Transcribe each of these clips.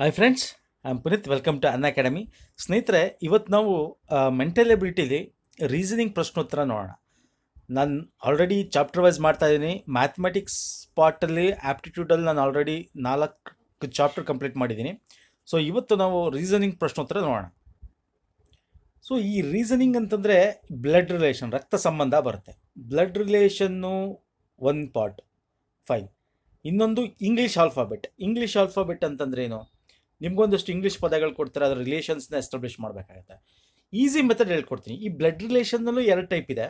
hi friends I am Puneet welcome to Unacademy ಸ್ನೇಹಿತರೆ ಇವತ್ತು ನಾವು ಮೆಂಟಲ್ ಎಬಿಲಿಟಿಲಿ ರೀಸನಿಂಗ್ ಪ್ರಶ್ನೋತ್ತರ ನೋಡೋಣ ನಾನು ಆಲ್ರೆಡಿ ಚಾಪ್ಟರ್ ವೈಸ್ ಮಾಡ್ತಾ ಇದ್ದೀನಿ ಮ್ಯಾಥಮೆಟಿಕ್ಸ್ ಪಾರ್ಟಲ್ಲಿ ಆ್ಯಪ್ಟಿಟ್ಯೂಡಲ್ಲಿ ನಾನು ಆಲ್ರೆಡಿ ನಾಲ್ಕು ಚಾಪ್ಟರ್ ಕಂಪ್ಲೀಟ್ ಮಾಡಿದ್ದೀನಿ ಸೊ ಇವತ್ತು ನಾವು ರೀಸನಿಂಗ್ ಪ್ರಶ್ನೋತ್ತರ ನೋಡೋಣ ಸೊ ಈ ರೀಸನಿಂಗ್ ಅಂತಂದರೆ ಬ್ಲಡ್ ರಿಲೇಷನ್ ರಕ್ತ ಸಂಬಂಧ ಬರುತ್ತೆ blood relation one part fine ಇನ್ನೊಂದು ಇಂಗ್ಲೀಷ್ ಆಲ್ಫಾಬೆಟ್ ಇಂಗ್ಲೀಷ್ ಆಲ್ಫಾಬೆಟ್ ಅಂತಂದ್ರೆ ಏನು ನಿಮಗೊಂದಷ್ಟು ಇಂಗ್ಲೀಷ್ ಪದಗಳು ಕೊಡ್ತಾರೆ ಅದರ ರಿಲೇಷನ್ಸ್ನ ಎಸ್ಟಾಬ್ಲಿಷ್ ಮಾಡಬೇಕಾಗತ್ತೆ ಈಸಿ ಮೆಥಡ್ ಹೇಳ್ಕೊಡ್ತೀನಿ ಈ ಬ್ಲಡ್ ರಿಲೇಷನ್ನಲ್ಲೂ ಎರಡು ಟೈಪ್ ಇದೆ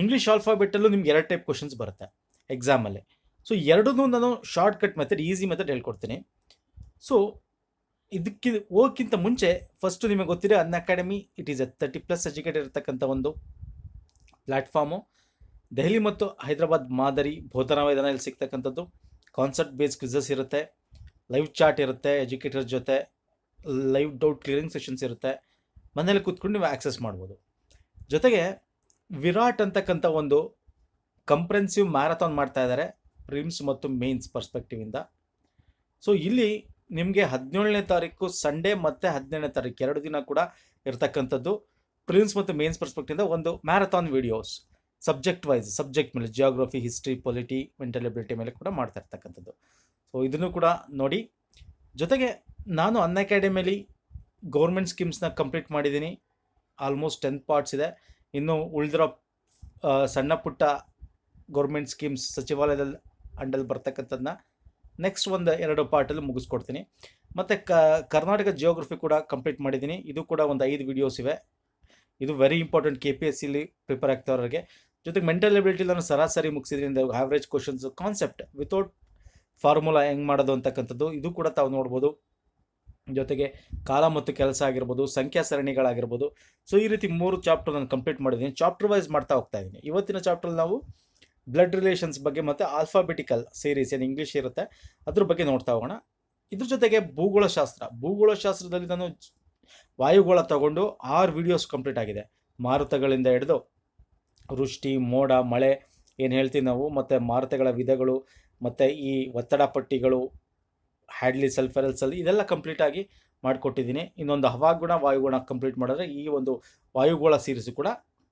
ಇಂಗ್ಲೀಷ್ ಆಲ್ಫಾಬೆಟಲ್ಲೂ ನಿಮ್ಗೆ ಎರಡು ಟೈಪ್ ಕ್ವಶನ್ಸ್ ಬರುತ್ತೆ ಎಕ್ಸಾಮಲ್ಲಿ ಸೊ ಎರಡೂ ನಾನು short cut method easy method ಹೇಳ್ಕೊಡ್ತೀನಿ ಸೊ ಇದಕ್ಕಿ ಹೋಗಕ್ಕಿಂತ ಮುಂಚೆ ಫಸ್ಟು ನಿಮಗೆ ಗೊತ್ತಿರೋ Unacademy it is a thirty plus educated ಇರತಕ್ಕಂಥ ಒಂದು ಪ್ಲ್ಯಾಟ್ಫಾರ್ಮು ದೆಹಲಿ ಮತ್ತು ಹೈದರಾಬಾದ್ ಮಾದರಿ ಬೋಧನಾ ವೇದನೆಯಲ್ಲಿ ಸಿಗ್ತಕ್ಕಂಥದ್ದು ಕಾನ್ಸರ್ಟ್ ಬೇಸ್ ಕ್ವಿಸಸ್ ಇರುತ್ತೆ ಲೈವ್ ಚಾಟ್ ಇರುತ್ತೆ ಎಜುಕೇಟರ್ ಜೊತೆ ಲೈವ್ ಡೌಟ್ ಕ್ಲಿಯರಿಂಗ್ ಸೆಷನ್ಸ್ ಇರುತ್ತೆ ಮನೇಲಿ ಕೂತ್ಕೊಂಡು ನೀವು ಆ್ಯಕ್ಸಸ್ ಮಾಡ್ಬೋದು ಜೊತೆಗೆ ವಿರಾಟ್ ಅಂತಕ್ಕಂಥ ಒಂದು ಕಂಪ್ರೆನ್ಸಿವ್ ಮ್ಯಾರಥಾನ್ ಮಾಡ್ತಾ ಇದ್ದಾರೆ ಪ್ರಿಮ್ಸ್ ಮತ್ತು ಮೇನ್ಸ್ ಪರ್ಸ್ಪೆಕ್ಟಿವಿಂದ ಸೊ ಇಲ್ಲಿ ನಿಮಗೆ ಹದಿನೇಳನೇ ತಾರೀಕು ಸಂಡೇ ಮತ್ತು ಹದಿನೇಳನೇ ತಾರೀಕು ಎರಡು ದಿನ ಕೂಡ ಇರತಕ್ಕಂಥದ್ದು ಪ್ರಿಮ್ಸ್ ಮತ್ತು ಮೇನ್ಸ್ ಪರ್ಸ್ಪೆಕ್ಟಿವಿಂದ ಒಂದು marathon videos subject wise subject ಮೇಲೆ geography history polity mental ability ಮೇಲೆ ಕೂಡ ಮಾಡ್ತಾ ಇರ್ತಕ್ಕಂಥದ್ದು ಸೊ ಇದನ್ನು ಕೂಡ ನೋಡಿ ಜೊತೆಗೆ ನಾನು ಅನ್ ಅಕಾಡೆಮಿಯಲ್ಲಿ ಗೌರ್ಮೆಂಟ್ ಸ್ಕೀಮ್ಸ್ನ ಕಂಪ್ಲೀಟ್ ಮಾಡಿದ್ದೀನಿ ಆಲ್ಮೋಸ್ಟ್ ಟೆನ್ ಪಾರ್ಟ್ಸ್ ಇದೆ ಇನ್ನು ಉಳಿದಿರೋ ಸಣ್ಣ ಪುಟ್ಟ ಗೌರ್ಮೆಂಟ್ ಸ್ಕೀಮ್ಸ್ ಸಚಿವಾಲಯದಲ್ಲಿ ಅಂಡಲ್ಲಿ ಬರ್ತಕ್ಕಂಥದ್ದನ್ನ ನೆಕ್ಸ್ಟ್ ಒಂದು ಎರಡು ಪಾರ್ಟಲ್ಲಿ ಮುಗಿಸ್ಕೊಡ್ತೀನಿ ಮತ್ತು ಕರ್ನಾಟಕ ಜಿಯೋಗ್ರಫಿ ಕೂಡ ಕಂಪ್ಲೀಟ್ ಮಾಡಿದ್ದೀನಿ ಇದು ಕೂಡ ಒಂದು ಐದು ವಿಡಿಯೋಸ್ ಇವೆ ಇದು very important K P S ಸಿಲಿ ಪ್ರಿಪೇರ್ ಆಗ್ತಾವ್ರಿಗೆ ಜೊತೆಗೆ ಮೆಂಟಲ್ ಎಬಿಲಿಟಿ ನಾನು ಸರಾಸರಿ ಮುಗಿಸಿದ್ರಿಂದ average questions concept without formula ಹೆಂಗೆ ಮಾಡೋದು ಅಂತಕ್ಕಂಥದ್ದು ಇದು ಕೂಡ ತಾವು ನೋಡ್ಬೋದು ಜೊತೆಗೆ ಕಾಲ ಮತ್ತು ಕೆಲಸ ಆಗಿರ್ಬೋದು ಸಂಖ್ಯಾ ಸರಣಿಗಳಾಗಿರ್ಬೋದು ಸೊ ಈ ರೀತಿ ಮೂರು ಚಾಪ್ಟರ್ ನಾನು ಕಂಪ್ಲೀಟ್ ಮಾಡಿದ್ದೀನಿ ಚಾಪ್ಟರ್ ವೈಸ್ ಮಾಡ್ತಾ ಹೋಗ್ತಾ ಇದ್ದೀನಿ ಇವತ್ತಿನ ಚಾಪ್ಟರ್ ನಾವು ಬ್ಲಡ್ ರಿಲೇಷನ್ಸ್ ಬಗ್ಗೆ ಮತ್ತು ಆಲ್ಫಾಬೆಟಿಕಲ್ ಸೀರೀಸ್ ಏನು ಇಂಗ್ಲೀಷ್ ಇರುತ್ತೆ ಅದ್ರ ಬಗ್ಗೆ ನೋಡ್ತಾ ಹೋಗೋಣ ಇದ್ರ ಜೊತೆಗೆ ಭೂಗೋಳಶಾಸ್ತ್ರ ಭೂಗೋಳಶಾಸ್ತ್ರದಲ್ಲಿ ನಾನು ವಾಯುಗೋಳ ತಗೊಂಡು ಆರು ವಿಡಿಯೋಸ್ ಕಂಪ್ಲೀಟ್ ಆಗಿದೆ ಮಾರುತಗಳಿಂದ ಹಿಡಿದು ವೃಷ್ಟಿ ಮೋಡ ಮಳೆ ಏನು ಹೇಳ್ತೀವಿ ನಾವು ಮತ್ತು ಮಾರುತಗಳ ವಿಧಗಳು ಮತ್ತು ಈ ಒತ್ತಡ ಪಟ್ಟಿಗಳು ಹ್ಯಾಡ್ಲಿ ಅಲ್ಲಿ ಇದೆಲ್ಲ ಕಂಪ್ಲೀಟಾಗಿ ಮಾಡಿಕೊಟ್ಟಿದ್ದೀನಿ ಇನ್ನೊಂದು ಹವಾಗುಣ ವಾಯುಗುಣ ಕಂಪ್ಲೀಟ್ ಮಾಡಿದ್ರೆ ಈ ಒಂದು ವಾಯುಗೋಳ ಸೀರೀಸ್ ಕೂಡ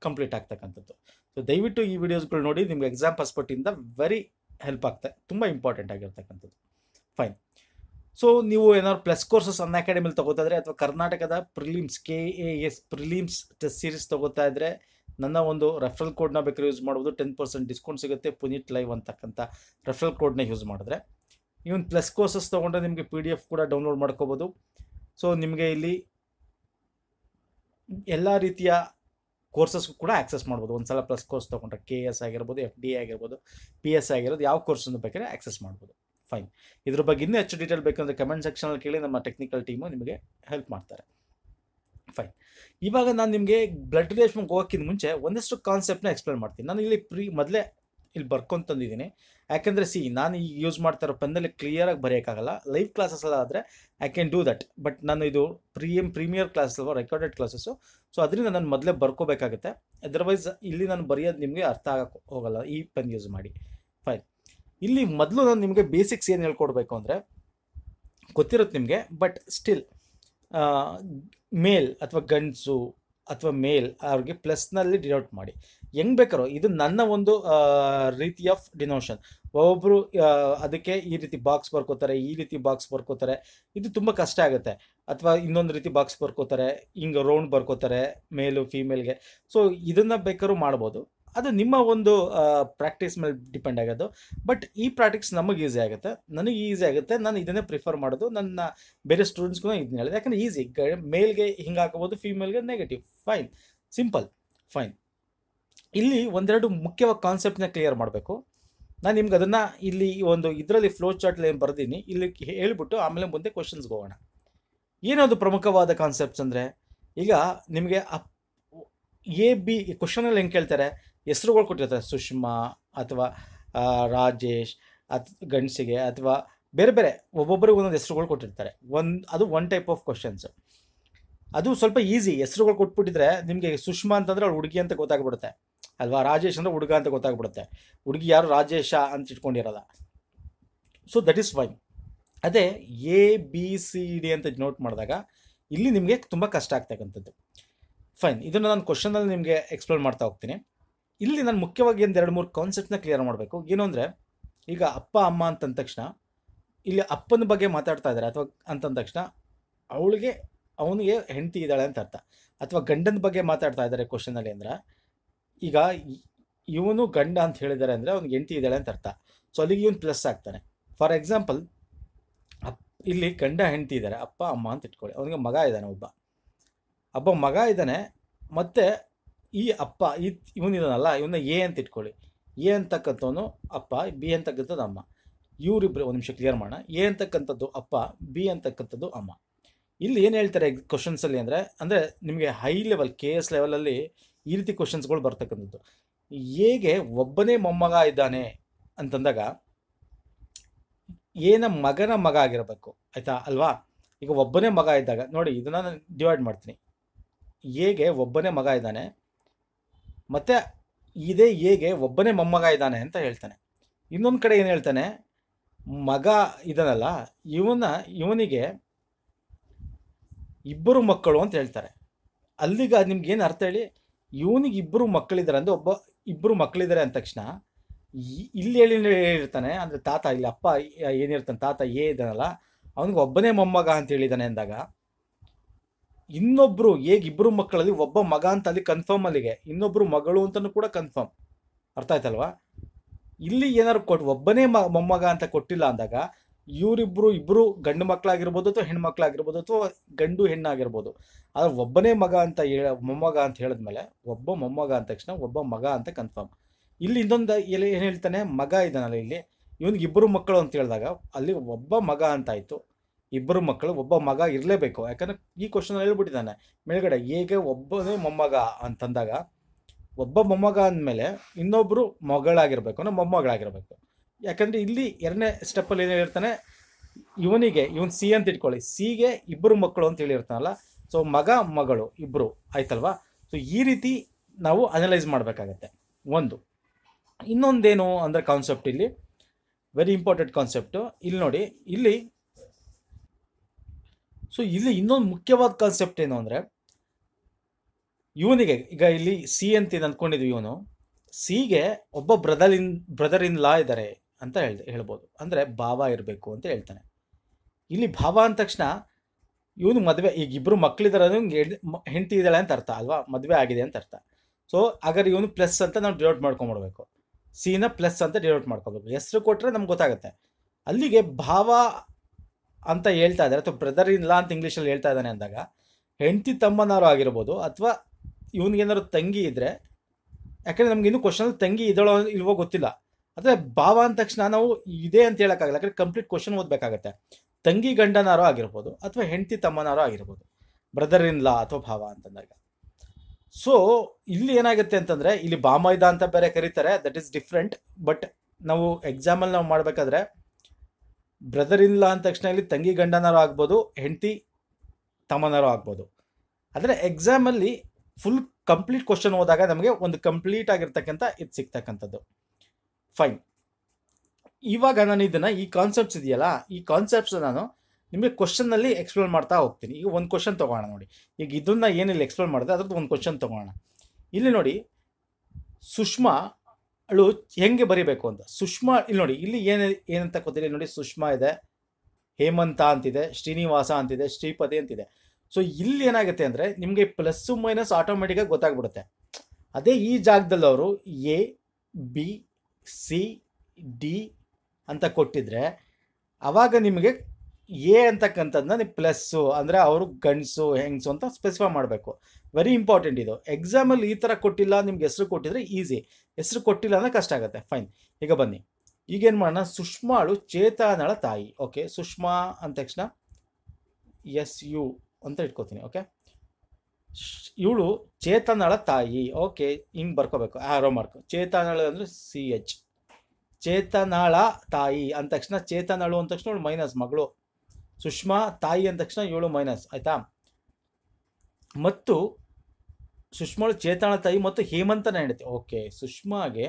ಕಂಪ್ಲೀಟ್ ಆಗ್ತಕ್ಕಂಥದ್ದು ಸೊ ದಯವಿಟ್ಟು ಈ ವಿಡಿಯೋಸ್ಗಳು ನೋಡಿ ನಿಮ್ಗೆ ಎಕ್ಸಾಮ್ ಪರ್ಸ್ಪೆಕ್ಟಿಂದ ವೆರಿ ಹೆಲ್ಪ್ ಆಗ್ತಾ ತುಂಬ ಇಂಪಾರ್ಟೆಂಟ್ ಆಗಿರ್ತಕ್ಕಂಥದ್ದು ಫೈನ್ ಸೊ ನೀವು ಏನಾದ್ರು ಪ್ಲಸ್ ಕೋರ್ಸಸ್ ಅನ್ ಅಕಾಡೆಮಿಲಿ ತೊಗೋತಾ ಇದ್ರೆ ಅಥವಾ ಕರ್ನಾಟಕದ prelims K A S prelims test series ತೊಗೋತಾ ಇದ್ರೆ ನನ್ನ ಒಂದು ರೆಫ್ರಲ್ ಕೋಡ್ನ ಬೇಕಾದ್ರೆ ಯೂಸ್ ಮಾಡ್ಬೋದು ಟೆನ್ ಪರ್ಸೆಂಟ್ ಡಿಸ್ಕೌಂಟ್ ಸಿಗುತ್ತೆ ಪುನೀತ್ ಲೈವ್ ಅಂತಕ್ಕಂಥ ರೆಫ್ರಲ್ ಕೋಡ್ನ ಯೂಸ್ ಮಾಡಿದ್ರೆ ಇವನ್ ಪ್ಲಸ್ ಕೋರ್ಸಸ್ ತೊಗೊಂಡ್ರೆ ನಿಮಗೆ ಪಿ ಡಿ ಎಫ್ ಕೂಡ ಡೌನ್ಲೋಡ್ ಮಾಡ್ಕೋಬೋದು ಸೊ ನಿಮಗೆ ಇಲ್ಲಿ ಎಲ್ಲ ರೀತಿಯ ಕೋರ್ಸಸ್ ಕೂಡ ಆ್ಯಕ್ಸೆಸ್ ಮಾಡ್ಬೋದು ಒಂದು ಸಲ ಪ್ಲಸ್ ಕೋರ್ಸ್ ತೊಗೊಂಡ್ರೆ ಕೆ ಎಸ್ ಆಗಿರ್ಬೋದು ಎಫ್ ಡಿ ಆಗಿರ್ಬೋದು ಪಿ ಎಸ್ ಆಗಿರೋದು ಯಾವ ಕೋರ್ಸನ್ನು ಬೇಕಾದ್ರೆ ಆ್ಯಕ್ಸೆಸ್ ಮಾಡ್ಬೋದು ಫೈನ್ ಇದ್ರ ಬಗ್ಗೆ ಇನ್ನೂ ಹೆಚ್ಚು ಡೀಟೇಲ್ ಬೇಕಂದರೆ ಕಮೆಂಟ್ ಸೆಕ್ಷನಲ್ಲಿ ಕೇಳಿ ನಮ್ಮ ಟೆಕ್ನಿಕಲ್ ಟೀಮು ನಿಮಗೆ ಹೆಲ್ಪ್ ಮಾಡ್ತಾರೆ ಫೈನ್ ಇವಾಗ ನಾನು ನಿಮಗೆ ಬ್ಲಡ್ ರಿಲೇಷನ್ಗೆ ಹೋಗೋಕ್ಕಿಂತ ಮುಂಚೆ ಒಂದಷ್ಟು ಕಾನ್ಸೆಪ್ಟ್ನ ಎಕ್ಸ್ಪ್ಲೇನ್ ಮಾಡ್ತೀನಿ ನಾನು ಇಲ್ಲಿ ಪ್ರೀ ಮೊದಲೇ ಇಲ್ಲಿ ಬರ್ಕೊಂಡು ತಂದಿದ್ದೀನಿ ಯಾಕೆಂದರೆ ಸಿ ನಾನು ಈಗ ಯೂಸ್ ಮಾಡ್ತಾ ಇರೋ ಪೆನ್ನಲ್ಲಿ ಕ್ಲಿಯರಾಗಿ ಬರೆಯೋಕ್ಕಾಗಲ್ಲ ಲೈವ್ ಕ್ಲಾಸಸ್ ಎಲ್ಲ ಆದರೆ I can do that but ನಾನು ಇದು ಎಮ್ ಪ್ರೀಮಿಯರ್ ಕ್ಲಾಸ್ ಅಲ್ವ ರೆಕಾರ್ಡೆಡ್ ಕ್ಲಾಸಸ್ಸು ಸೊ ಅದರಿಂದ ನಾನು ಮೊದಲೇ ಬರ್ಕೋಬೇಕಾಗುತ್ತೆ ಅದರ್ವೈಸ್ ಇಲ್ಲಿ ನಾನು ಬರೆಯೋದು ನಿಮಗೆ ಅರ್ಥ ಆಗಕ್ಕೆ ಹೋಗಲ್ಲ ಈ ಪೆನ್ ಯೂಸ್ ಮಾಡಿ ಫೈನ್ ಇಲ್ಲಿ ಮೊದಲು ನಾನು ನಿಮಗೆ ಬೇಸಿಕ್ಸ್ ಏನು ಹೇಳ್ಕೊಡ್ಬೇಕು ಅಂದರೆ ಗೊತ್ತಿರುತ್ತೆ ನಿಮಗೆ ಬಟ್ ಸ್ಟಿಲ್ ಮೇಲ್ ಅಥವಾ ಗಂಡ್ಸು ಅಥವಾ ಮೇಲ್ ಅವ್ರಿಗೆ ಪ್ಲಸ್ನಲ್ಲಿ ಡಿನೋಟ್ ಮಾಡಿ ಹೆಂಗ್ ಬೇಕಾರೋ ಇದು ನನ್ನ ಒಂದು ರೀತಿ ಆಫ್ ಡಿನೋಷನ್ ಒಬ್ಬೊಬ್ಬರು ಅದಕ್ಕೆ ಈ ರೀತಿ ಬಾಕ್ಸ್ ಬರ್ಕೋತಾರೆ ಈ ರೀತಿ ಬಾಕ್ಸ್ ಬರ್ಕೋತಾರೆ ಇದು ತುಂಬ ಕಷ್ಟ ಆಗುತ್ತೆ ಅಥವಾ ಇನ್ನೊಂದು ರೀತಿ ಬಾಕ್ಸ್ ಬರ್ಕೋತಾರೆ ಹಿಂಗೆ ರೌಂಡ್ ಬರ್ಕೋತಾರೆ ಮೇಲು ಫೀಮೇಲ್ಗೆ ಸೊ ಇದನ್ನು ಬೇಕಾದ್ರೂ ಮಾಡ್ಬೋದು ಅದು ನಿಮ್ಮ ಒಂದು ಪ್ರಾಕ್ಟೀಸ್ ಮೇಲೆ ಡಿಪೆಂಡ್ ಆಗೋದು ಬಟ್ ಈ ಪ್ರಾಕ್ಟೀಸ್ ನಮಗೆ ಈಸಿ ಆಗುತ್ತೆ ನನಗೆ ಈಸಿ ಆಗುತ್ತೆ ನಾನು ಇದನ್ನೇ ಪ್ರಿಫರ್ ಮಾಡೋದು ನನ್ನ ಬೇರೆ ಸ್ಟೂಡೆಂಟ್ಸ್ಗೂ ಇದನ್ನ ಹೇಳಿದೆ ಯಾಕಂದರೆ ಈಸಿ ಮೇಲ್ಗೆ ಹಿಂಗೆ ಹಾಕೋಬೋದು ಫೀಮೇಲ್ಗೆ ನೆಗೆಟಿವ್ ಫೈನ್ ಸಿಂಪಲ್ ಫೈನ್ ಇಲ್ಲಿ ಒಂದೆರಡು ಮುಖ್ಯವಾದ ಕಾನ್ಸೆಪ್ಟ್ನ ಕ್ಲಿಯರ್ ಮಾಡಬೇಕು ನಾನು ನಿಮ್ಗೆ ಅದನ್ನು ಇಲ್ಲಿ ಒಂದು ಇದರಲ್ಲಿ ಫ್ಲೋ ಚಾರ್ಟ್ ಏನು ಬರ್ದೀನಿ ಇಲ್ಲಿ ಹೇಳಿಬಿಟ್ಟು ಆಮೇಲೆ ಮುಂದೆ ಕ್ವಶನ್ಸ್ಗೆ ಹೋಗೋಣ ಏನೊಂದು ಪ್ರಮುಖವಾದ ಕಾನ್ಸೆಪ್ಟ್ಸ್ ಅಂದರೆ ಈಗ ನಿಮಗೆ ಎ ಬಿ ಕ್ವಶನಲ್ಲಿ ಹೆಂಗೆ ಕೇಳ್ತಾರೆ ಹೆಸ್ರುಗಳು ಕೊಟ್ಟಿರ್ತಾರೆ ಸುಷ್ಮಾ ಅಥವಾ ರಾಜೇಶ್ ಅತ್ ಗಂಡಸಿಗೆ ಅಥವಾ ಬೇರೆ ಬೇರೆ ಒಬ್ಬೊಬ್ಬರಿಗೆ ಒಂದೊಂದು ಹೆಸ್ರುಗಳು ಕೊಟ್ಟಿರ್ತಾರೆ ಒಂದು ಅದು ಒನ್ ಟೈಪ್ ಆಫ್ ಕ್ವಶನ್ಸು ಅದು ಸ್ವಲ್ಪ ಈಸಿ ಹೆಸ್ರುಗಳು ಕೊಟ್ಬಿಟ್ಟಿದ್ರೆ ನಿಮಗೆ ಸುಷ್ಮಾ ಅಂತಂದರೆ ಅವ್ಳು ಹುಡುಗಿ ಅಂತ ಗೊತ್ತಾಗ್ಬಿಡುತ್ತೆ ಅಲ್ವಾ ರಾಜೇಶ್ ಅಂದರೆ ಹುಡುಗ ಅಂತ ಗೊತ್ತಾಗ್ಬಿಡುತ್ತೆ ಹುಡುಗಿ ಯಾರು ರಾಜೇಶ ಅಂತ ಇಟ್ಕೊಂಡಿರಲ್ಲ ಸೊ ದಟ್ ಈಸ್ ವೈ ಅದೇ ಎ ಬಿ ಸಿ ಡಿ ಅಂತ ನೋಟ್ ಮಾಡಿದಾಗ ಇಲ್ಲಿ ನಿಮಗೆ ತುಂಬ ಕಷ್ಟ ಆಗ್ತಕ್ಕಂಥದ್ದು ಫೈನ್ ಇದನ್ನು ನಾನು ಕ್ವಶನಲ್ಲಿ ನಿಮಗೆ ಎಕ್ಸ್ಪ್ಲೇನ್ ಮಾಡ್ತಾ ಹೋಗ್ತೀನಿ ಇಲ್ಲಿ ನಾನು ಮುಖ್ಯವಾಗಿ ಒಂದು ಎರಡು ಮೂರು ಕಾನ್ಸೆಪ್ಟ್ನ ಕ್ಲಿಯರ್ ಮಾಡಬೇಕು ಏನು ಅಂದರೆ ಈಗ ಅಪ್ಪ ಅಮ್ಮ ಅಂತಂದ ತಕ್ಷಣ ಇಲ್ಲಿ ಅಪ್ಪನ ಬಗ್ಗೆ ಮಾತಾಡ್ತಾ ಇದ್ದಾರೆ ಅಥವಾ ಅಂತಂದ ತಕ್ಷಣ ಅವಳಿಗೆ ಅವನಿಗೆ ಹೆಂಡತಿ ಇದ್ದಾಳೆ ಅಂತ ಅರ್ಥ ಅಥವಾ ಗಂಡನ ಬಗ್ಗೆ ಮಾತಾಡ್ತಾ ಇದ್ದಾರೆ ಕ್ವಶನಲ್ಲಿ ಅಂದರೆ ಈಗ ಇವನು ಗಂಡ ಅಂತ ಹೇಳಿದ್ದಾರೆ ಅಂದರೆ ಅವ್ನಿಗೆ ಹೆಂಡತಿ ಇದ್ದಾಳೆ ಅಂತ ಅರ್ಥ ಸೊ ಅಲ್ಲಿಗೆ ಇವನು ಪ್ಲಸ್ ಆಗ್ತಾನೆ ಫಾರ್ ಎಕ್ಸಾಂಪಲ್ ಅಪ್ ಇಲ್ಲಿ ಗಂಡ ಹೆಂಡತಿ ಇದ್ದಾರೆ ಅಪ್ಪ ಅಮ್ಮ ಅಂತ ಇಟ್ಕೊಳ್ಳಿ ಅವನಿಗೆ ಮಗ ಇದ್ದಾನೆ ಒಬ್ಬ ಒಬ್ಬ ಮಗ ಇದ್ದಾನೆ ಮತ್ತು ಈ ಅಪ್ಪ ಈ ಇವನಿದಾನಲ್ಲ ಇವನ್ನ ಎ ಅಂತ ಇಟ್ಕೊಳ್ಳಿ ಎ ಅಂತಕ್ಕಂಥವನು ಅಪ್ಪ ಬಿ ಅಂತಕ್ಕಂಥದ್ದು ಅಮ್ಮ ಇವರಿಬ್ಬರು ಒಂದು ನಿಮಿಷ ಕ್ಲಿಯರ್ ಮಾಡೋಣ ಎ ಅಂತಕ್ಕಂಥದ್ದು ಅಪ್ಪ ಬಿ ಅಂತಕ್ಕಂಥದ್ದು ಅಮ್ಮ ಇಲ್ಲಿ ಏನು ಹೇಳ್ತಾರೆ ಕ್ವಶನ್ಸಲ್ಲಿ ಅಂದರೆ ಅಂದರೆ ನಿಮಗೆ ಹೈ ಲೆವೆಲ್ ಕೆ ಎಸ್ ಲೆವೆಲಲ್ಲಿ ಈ ರೀತಿ ಕ್ವಶನ್ಸ್ಗಳು ಬರ್ತಕ್ಕಂಥದ್ದು ಹೇಗೆ ಒಬ್ಬನೇ ಮೊಮ್ಮಗ ಇದ್ದಾನೆ ಅಂತಂದಾಗ ಏನ ಮಗನ ಮಗ ಆಗಿರಬೇಕು ಆಯಿತಾ ಅಲ್ವಾ ಈಗ ಒಬ್ಬನೇ ಮಗ ಇದ್ದಾಗ ನೋಡಿ ಇದನ್ನು ನಾನು ಡಿವೈಡ್ ಮಾಡ್ತೀನಿ ಹೇಗೆ ಒಬ್ಬನೇ ಮಗ ಇದ್ದಾನೆ ಮತ್ತು ಇದೇ ಹೇಗೆ ಒಬ್ಬನೇ ಮೊಮ್ಮಗ ಇದ್ದಾನೆ ಅಂತ ಹೇಳ್ತಾನೆ ಇನ್ನೊಂದು ಕಡೆ ಏನು ಹೇಳ್ತಾನೆ ಮಗ ಇದನ್ನಲ್ಲ ಇವನ ಇವನಿಗೆ ಇಬ್ಬರು ಮಕ್ಕಳು ಅಂತ ಹೇಳ್ತಾರೆ ಅಲ್ಲಿಗ ನಿಮ್ಗೆ ಏನು ಅರ್ಥ ಹೇಳಿ ಇವನಿಗೆ ಇಬ್ಬರು ಮಕ್ಕಳಿದ್ದಾರೆ ಅಂದರೆ ಒಬ್ಬ ಇಬ್ಬರು ಮಕ್ಕಳಿದ್ದಾರೆ ಅಂದ ತಕ್ಷಣ ಇಲ್ಲಿ ಹೇಳಿ ಹೇಳಿರ್ತಾನೆ ಅಂದರೆ ತಾತ ಇಲ್ಲಿ ಅಪ್ಪ ಏನಿರ್ತಾನೆ ತಾತ ಏ ಇದ್ದಾನಲ್ಲ ಅವನಿಗೆ ಒಬ್ಬನೇ ಮೊಮ್ಮಗ ಅಂತ ಹೇಳಿದ್ದಾನೆ ಅಂದಾಗ ಇನ್ನೊಬ್ರು ಹೇಗೆ ಮಕ್ಕಳಲ್ಲಿ ಒಬ್ಬ ಮಗ ಅಂತ ಅಲ್ಲಿ ಕನ್ಫರ್ಮ್ ಅಲ್ಲಿಗೆ ಇನ್ನೊಬ್ರು ಮಗಳು ಅಂತಲೂ ಕೂಡ ಕನ್ಫರ್ಮ್ ಅರ್ಥ ಆಯ್ತಲ್ವಾ ಇಲ್ಲಿ ಏನಾದ್ರು ಕೊಟ್ಟು ಒಬ್ಬನೇ ಮೊಮ್ಮಗ ಅಂತ ಕೊಟ್ಟಿಲ್ಲ ಅಂದಾಗ ಇವರಿಬ್ಬರು ಇಬ್ಬರು ಗಂಡು ಮಕ್ಕಳಾಗಿರ್ಬೋದು ಅಥವಾ ಹೆಣ್ಣು ಮಕ್ಕಳಾಗಿರ್ಬೋದು ಅಥವಾ ಗಂಡು ಹೆಣ್ಣಾಗಿರ್ಬೋದು ಆದರೆ ಒಬ್ಬನೇ ಮಗ ಅಂತ ಹೇಳ ಮೊಮ್ಮಗ ಅಂತ ಹೇಳಿದ್ಮೇಲೆ ಒಬ್ಬ ಮೊಮ್ಮಗ ಅಂದ ತಕ್ಷಣ ಒಬ್ಬ ಮಗ ಅಂತ ಕನ್ಫರ್ಮ್ ಇಲ್ಲಿ ಇನ್ನೊಂದು ಎಲ್ಲಿ ಏನು ಹೇಳ್ತಾನೆ ಮಗ ಇದ್ದಾನಲ್ಲ ಇಲ್ಲಿ ಇವನಿಗೆ ಇಬ್ಬರು ಮಕ್ಕಳು ಅಂತ ಹೇಳಿದಾಗ ಅಲ್ಲಿ ಒಬ್ಬ ಮಗ ಅಂತಾಯಿತು ಇಬ್ಬರು ಮಕ್ಕಳು ಒಬ್ಬ ಮಗ ಇರಲೇಬೇಕು ಯಾಕಂದರೆ ಈ ಕ್ವಶನ್ ಹೇಳ್ಬಿಟ್ಟಿದ್ದಾನೆ ಮೇಲ್ಗಡೆ ಹೇಗೆ ಒಬ್ಬನೇ ಮೊಮ್ಮಗ ಅಂತಂದಾಗ ಒಬ್ಬ ಮೊಮ್ಮಗ ಅಂದಮೇಲೆ ಇನ್ನೊಬ್ಬರು ಮಗಳಾಗಿರಬೇಕು ಅಂದರೆ ಮೊಮ್ಮಗಳಾಗಿರಬೇಕು ಯಾಕಂದರೆ ಇಲ್ಲಿ ಎರಡನೇ ಸ್ಟೆಪ್ಪಲ್ಲಿ ಏನು ಹೇಳ್ತಾನೆ ಇವನಿಗೆ ಇವನ್ ಸಿ ಅಂತ ಇಟ್ಕೊಳ್ಳಿ ಸಿಗೆ ಇಬ್ಬರು ಮಕ್ಕಳು ಅಂತ ಹೇಳಿರ್ತಾನಲ್ಲ ಸೊ ಮಗ ಮಗಳು ಇಬ್ಬರು ಆಯ್ತಲ್ವಾ ಸೊ ಈ ರೀತಿ ನಾವು ಅನಲೈಸ್ ಮಾಡಬೇಕಾಗತ್ತೆ ಒಂದು ಇನ್ನೊಂದೇನು ಅಂದರೆ ಕಾನ್ಸೆಪ್ಟ್ ಇಲ್ಲಿ ವೆರಿ ಇಂಪಾರ್ಟೆಂಟ್ ಕಾನ್ಸೆಪ್ಟು ಇಲ್ಲಿ ನೋಡಿ ಇಲ್ಲಿ ಸೊ ಇಲ್ಲಿ ಇನ್ನೊಂದು ಮುಖ್ಯವಾದ ಕಾನ್ಸೆಪ್ಟ್ ಏನು ಅಂದರೆ ಇವನಿಗೆ ಈಗ ಇಲ್ಲಿ ಸಿ ಅಂತ ಅಂದ್ಕೊಂಡಿದ್ವಿ ಇವನು ಸಿಗೆ ಒಬ್ಬ ಬ್ರದರ್ ಇನ್ ಬ್ರದರ್ ಇನ್ ಲಾ ಇದ್ದಾರೆ ಅಂತ ಹೇಳ್ದೆ ಹೇಳ್ಬೋದು ಅಂದರೆ ಭಾವ ಇರಬೇಕು ಅಂತ ಹೇಳ್ತಾನೆ ಇಲ್ಲಿ ಭಾವ ಅಂದ ತಕ್ಷಣ ಇವನು ಮದುವೆ ಈಗ ಇಬ್ಬರು ಮಕ್ಕಳಿದ್ದಾರೆ ಹೆಂಡತಿ ಇದ್ದಾಳೆ ಅಂತ ಅರ್ಥ ಅಲ್ವಾ ಮದುವೆ ಆಗಿದೆ ಅಂತ ಅರ್ಥ ಸೊ ಹಾಗಾದ್ರೆ ಇವನು ಪ್ಲಸ್ ಅಂತ ನಾವು ಡಿನೋಟ್ ಮಾಡ್ಕೊಂಡ್ಬಿಡ್ಬೇಕು ಸಿನ ಪ್ಲಸ್ ಅಂತ ಡಿನೋಟ್ ಮಾಡ್ಕೊಬೇಕು ಹೆಸರು ಕೊಟ್ಟರೆ ನಮ್ಗೆ ಗೊತ್ತಾಗುತ್ತೆ ಅಲ್ಲಿಗೆ ಭಾವ ಅಂತ ಹೇಳ್ತಾ ಇದ್ದಾರೆ ಅಥವಾ ಬ್ರದರ್ ಲಾ ಅಂತ ಇಂಗ್ಲೀಷಲ್ಲಿ ಹೇಳ್ತಾ ಇದ್ದಾನೆ ಅಂದಾಗ ಹೆಂಡತಿ ತಮ್ಮನಾರು ಆಗಿರ್ಬೋದು ಅಥವಾ ಏನಾದ್ರು ತಂಗಿ ಇದ್ದರೆ ಯಾಕಂದರೆ ನಮ್ಗೆ ಇನ್ನೂ ಕ್ವಶನ್ ತಂಗಿ ಇದಳೋ ಇಲ್ವೋ ಗೊತ್ತಿಲ್ಲ ಆದರೆ ಭಾವ ಅಂದ ತಕ್ಷಣ ನಾವು ಇದೆ ಅಂತ ಹೇಳೋಕ್ಕಾಗಲ್ಲ ಯಾಕಂದರೆ ಕಂಪ್ಲೀಟ್ ಕ್ವಶನ್ ಓದಬೇಕಾಗತ್ತೆ ತಂಗಿ ಗಂಡನಾರೋ ಆಗಿರ್ಬೋದು ಅಥವಾ ಹೆಂಡತಿ ತಮ್ಮನಾರೋ ಆಗಿರ್ಬೋದು ಬ್ರದರ್ ಇನ್ ಲಾ ಅಥವಾ ಭಾವ ಅಂತಂದಾಗ ಸೊ ಇಲ್ಲಿ ಏನಾಗುತ್ತೆ ಅಂತಂದರೆ ಇಲ್ಲಿ ಬಾಮೈದ ಅಂತ ಬೇರೆ ಕರೀತಾರೆ ದಟ್ ಈಸ್ ಡಿಫ್ರೆಂಟ್ ಬಟ್ ನಾವು ಎಕ್ಸಾಮಲ್ಲಿ ನಾವು ಮಾಡಬೇಕಾದ್ರೆ ಬ್ರದರ್ ಇಲ್ಲ ಅಂದ ತಕ್ಷಣ ಇಲ್ಲಿ ತಂಗಿ ಗಂಡನಾರು ಆಗ್ಬೋದು ಹೆಂಡತಿ ತಮ್ಮನಾರು ಆಗ್ಬೋದು ಆದರೆ ಎಕ್ಸಾಮಲ್ಲಿ ಫುಲ್ ಕಂಪ್ಲೀಟ್ ಕ್ವಶನ್ ಹೋದಾಗ ನಮಗೆ ಒಂದು ಕಂಪ್ಲೀಟ್ ಆಗಿರ್ತಕ್ಕಂಥ ಇದು ಸಿಗ್ತಕ್ಕಂಥದ್ದು ಫೈನ್ ಇವಾಗ ನಾನು ಇದನ್ನು ಈ ಕಾನ್ಸೆಪ್ಟ್ಸ್ ಇದೆಯಲ್ಲ ಈ ಕಾನ್ಸೆಪ್ಟ್ಸ್ ನಾನು ನಿಮಗೆ ಕ್ವಶನ್ನಲ್ಲಿ ಎಕ್ಸ್ಪ್ಲೇನ್ ಮಾಡ್ತಾ ಹೋಗ್ತೀನಿ ಈಗ ಒಂದು ಕ್ವಶನ್ ತೊಗೋಣ ನೋಡಿ ಈಗ ಇದನ್ನ ಏನಿಲ್ಲ ಎಕ್ಸ್ಪ್ಲೇನ್ ಮಾಡಿದೆ ಅದ್ರದ್ದು ಒಂದು ಕ್ವಶನ್ ತೊಗೋಣ ಇಲ್ಲಿ ನೋಡಿ ಸುಷ್ಮಾ ಅಳು ಹೆಂಗೆ ಬರೀಬೇಕು ಅಂತ ಸುಷ್ಮಾ ಇಲ್ಲಿ ನೋಡಿ ಇಲ್ಲಿ ಏನು ಏನಂತ ಗೊತ್ತಿಲ್ಲ ನೋಡಿ ಸುಷ್ಮಾ ಇದೆ ಹೇಮಂತ ಅಂತಿದೆ ಶ್ರೀನಿವಾಸ ಅಂತಿದೆ ಶ್ರೀಪತಿ ಅಂತಿದೆ ಸೊ ಇಲ್ಲಿ ಏನಾಗುತ್ತೆ ಅಂದರೆ ನಿಮಗೆ ಪ್ಲಸ್ಸು ಮೈನಸ್ ಆಟೋಮೆಟಿಕಾಗಿ ಗೊತ್ತಾಗ್ಬಿಡುತ್ತೆ ಅದೇ ಈ ಜಾಗದಲ್ಲಿ ಅವರು ಎ ಬಿ ಸಿ ಡಿ ಅಂತ ಕೊಟ್ಟಿದ್ರೆ ಅವಾಗ ನಿಮಗೆ ಎ ಅಂತಕ್ಕಂಥದ್ದನ್ನ ನೀವು ಪ್ಲಸ್ಸು ಅಂದರೆ ಅವರು ಗಂಡಸು ಹೆಂಗ್ಸು ಅಂತ ಸ್ಪೆಸಿಫೈ ಮಾಡಬೇಕು ವೆರಿ ಇಂಪಾರ್ಟೆಂಟ್ ಇದು ಎಕ್ಸಾಮಲ್ಲಿ ಈ ಥರ ಕೊಟ್ಟಿಲ್ಲ ನಿಮ್ಗೆ ಹೆಸರು ಕೊಟ್ಟಿದ್ರೆ ಈಸಿ ಹೆಸರು ಕೊಟ್ಟಿಲ್ಲ ಅಂದರೆ ಕಷ್ಟ ಆಗುತ್ತೆ ಫೈನ್ ಈಗ ಬನ್ನಿ ಈಗೇನು ಮಾಡೋಣ ಸುಷ್ಮಾಳು ಚೇತನಳ ತಾಯಿ ಓಕೆ ಸುಷ್ಮಾ ಅಂದ ತಕ್ಷಣ ಎಸ್ ಯು ಅಂತ ಇಟ್ಕೋತೀನಿ ಓಕೆ ಇವಳು ಚೇತನಳ ತಾಯಿ ಓಕೆ ಹಿಂಗೆ ಬರ್ಕೋಬೇಕು ಆರೋ ಮಾರ್ಕ್ ಚೇತನಳ ಅಂದರೆ ಸಿ ಎಚ್ ಚೇತನಾಳ ತಾಯಿ ಅಂದ ತಕ್ಷಣ ಚೇತನಳು ಅಂದ ತಕ್ಷಣ ಅವಳು ಮೈನಸ್ ಮಗಳು ಸುಷ್ಮಾ ತಾಯಿ ಅಂದ ತಕ್ಷಣ ಏಳು ಮೈನಸ್ ಆಯಿತಾ ಮತ್ತು ಸುಷ್ಮಾಳು ಚೇತನ ತಾಯಿ ಮತ್ತು ಹೇಮಂತನ ಹೆಂಡತಿ ಓಕೆ ಸುಷ್ಮಾಗೆ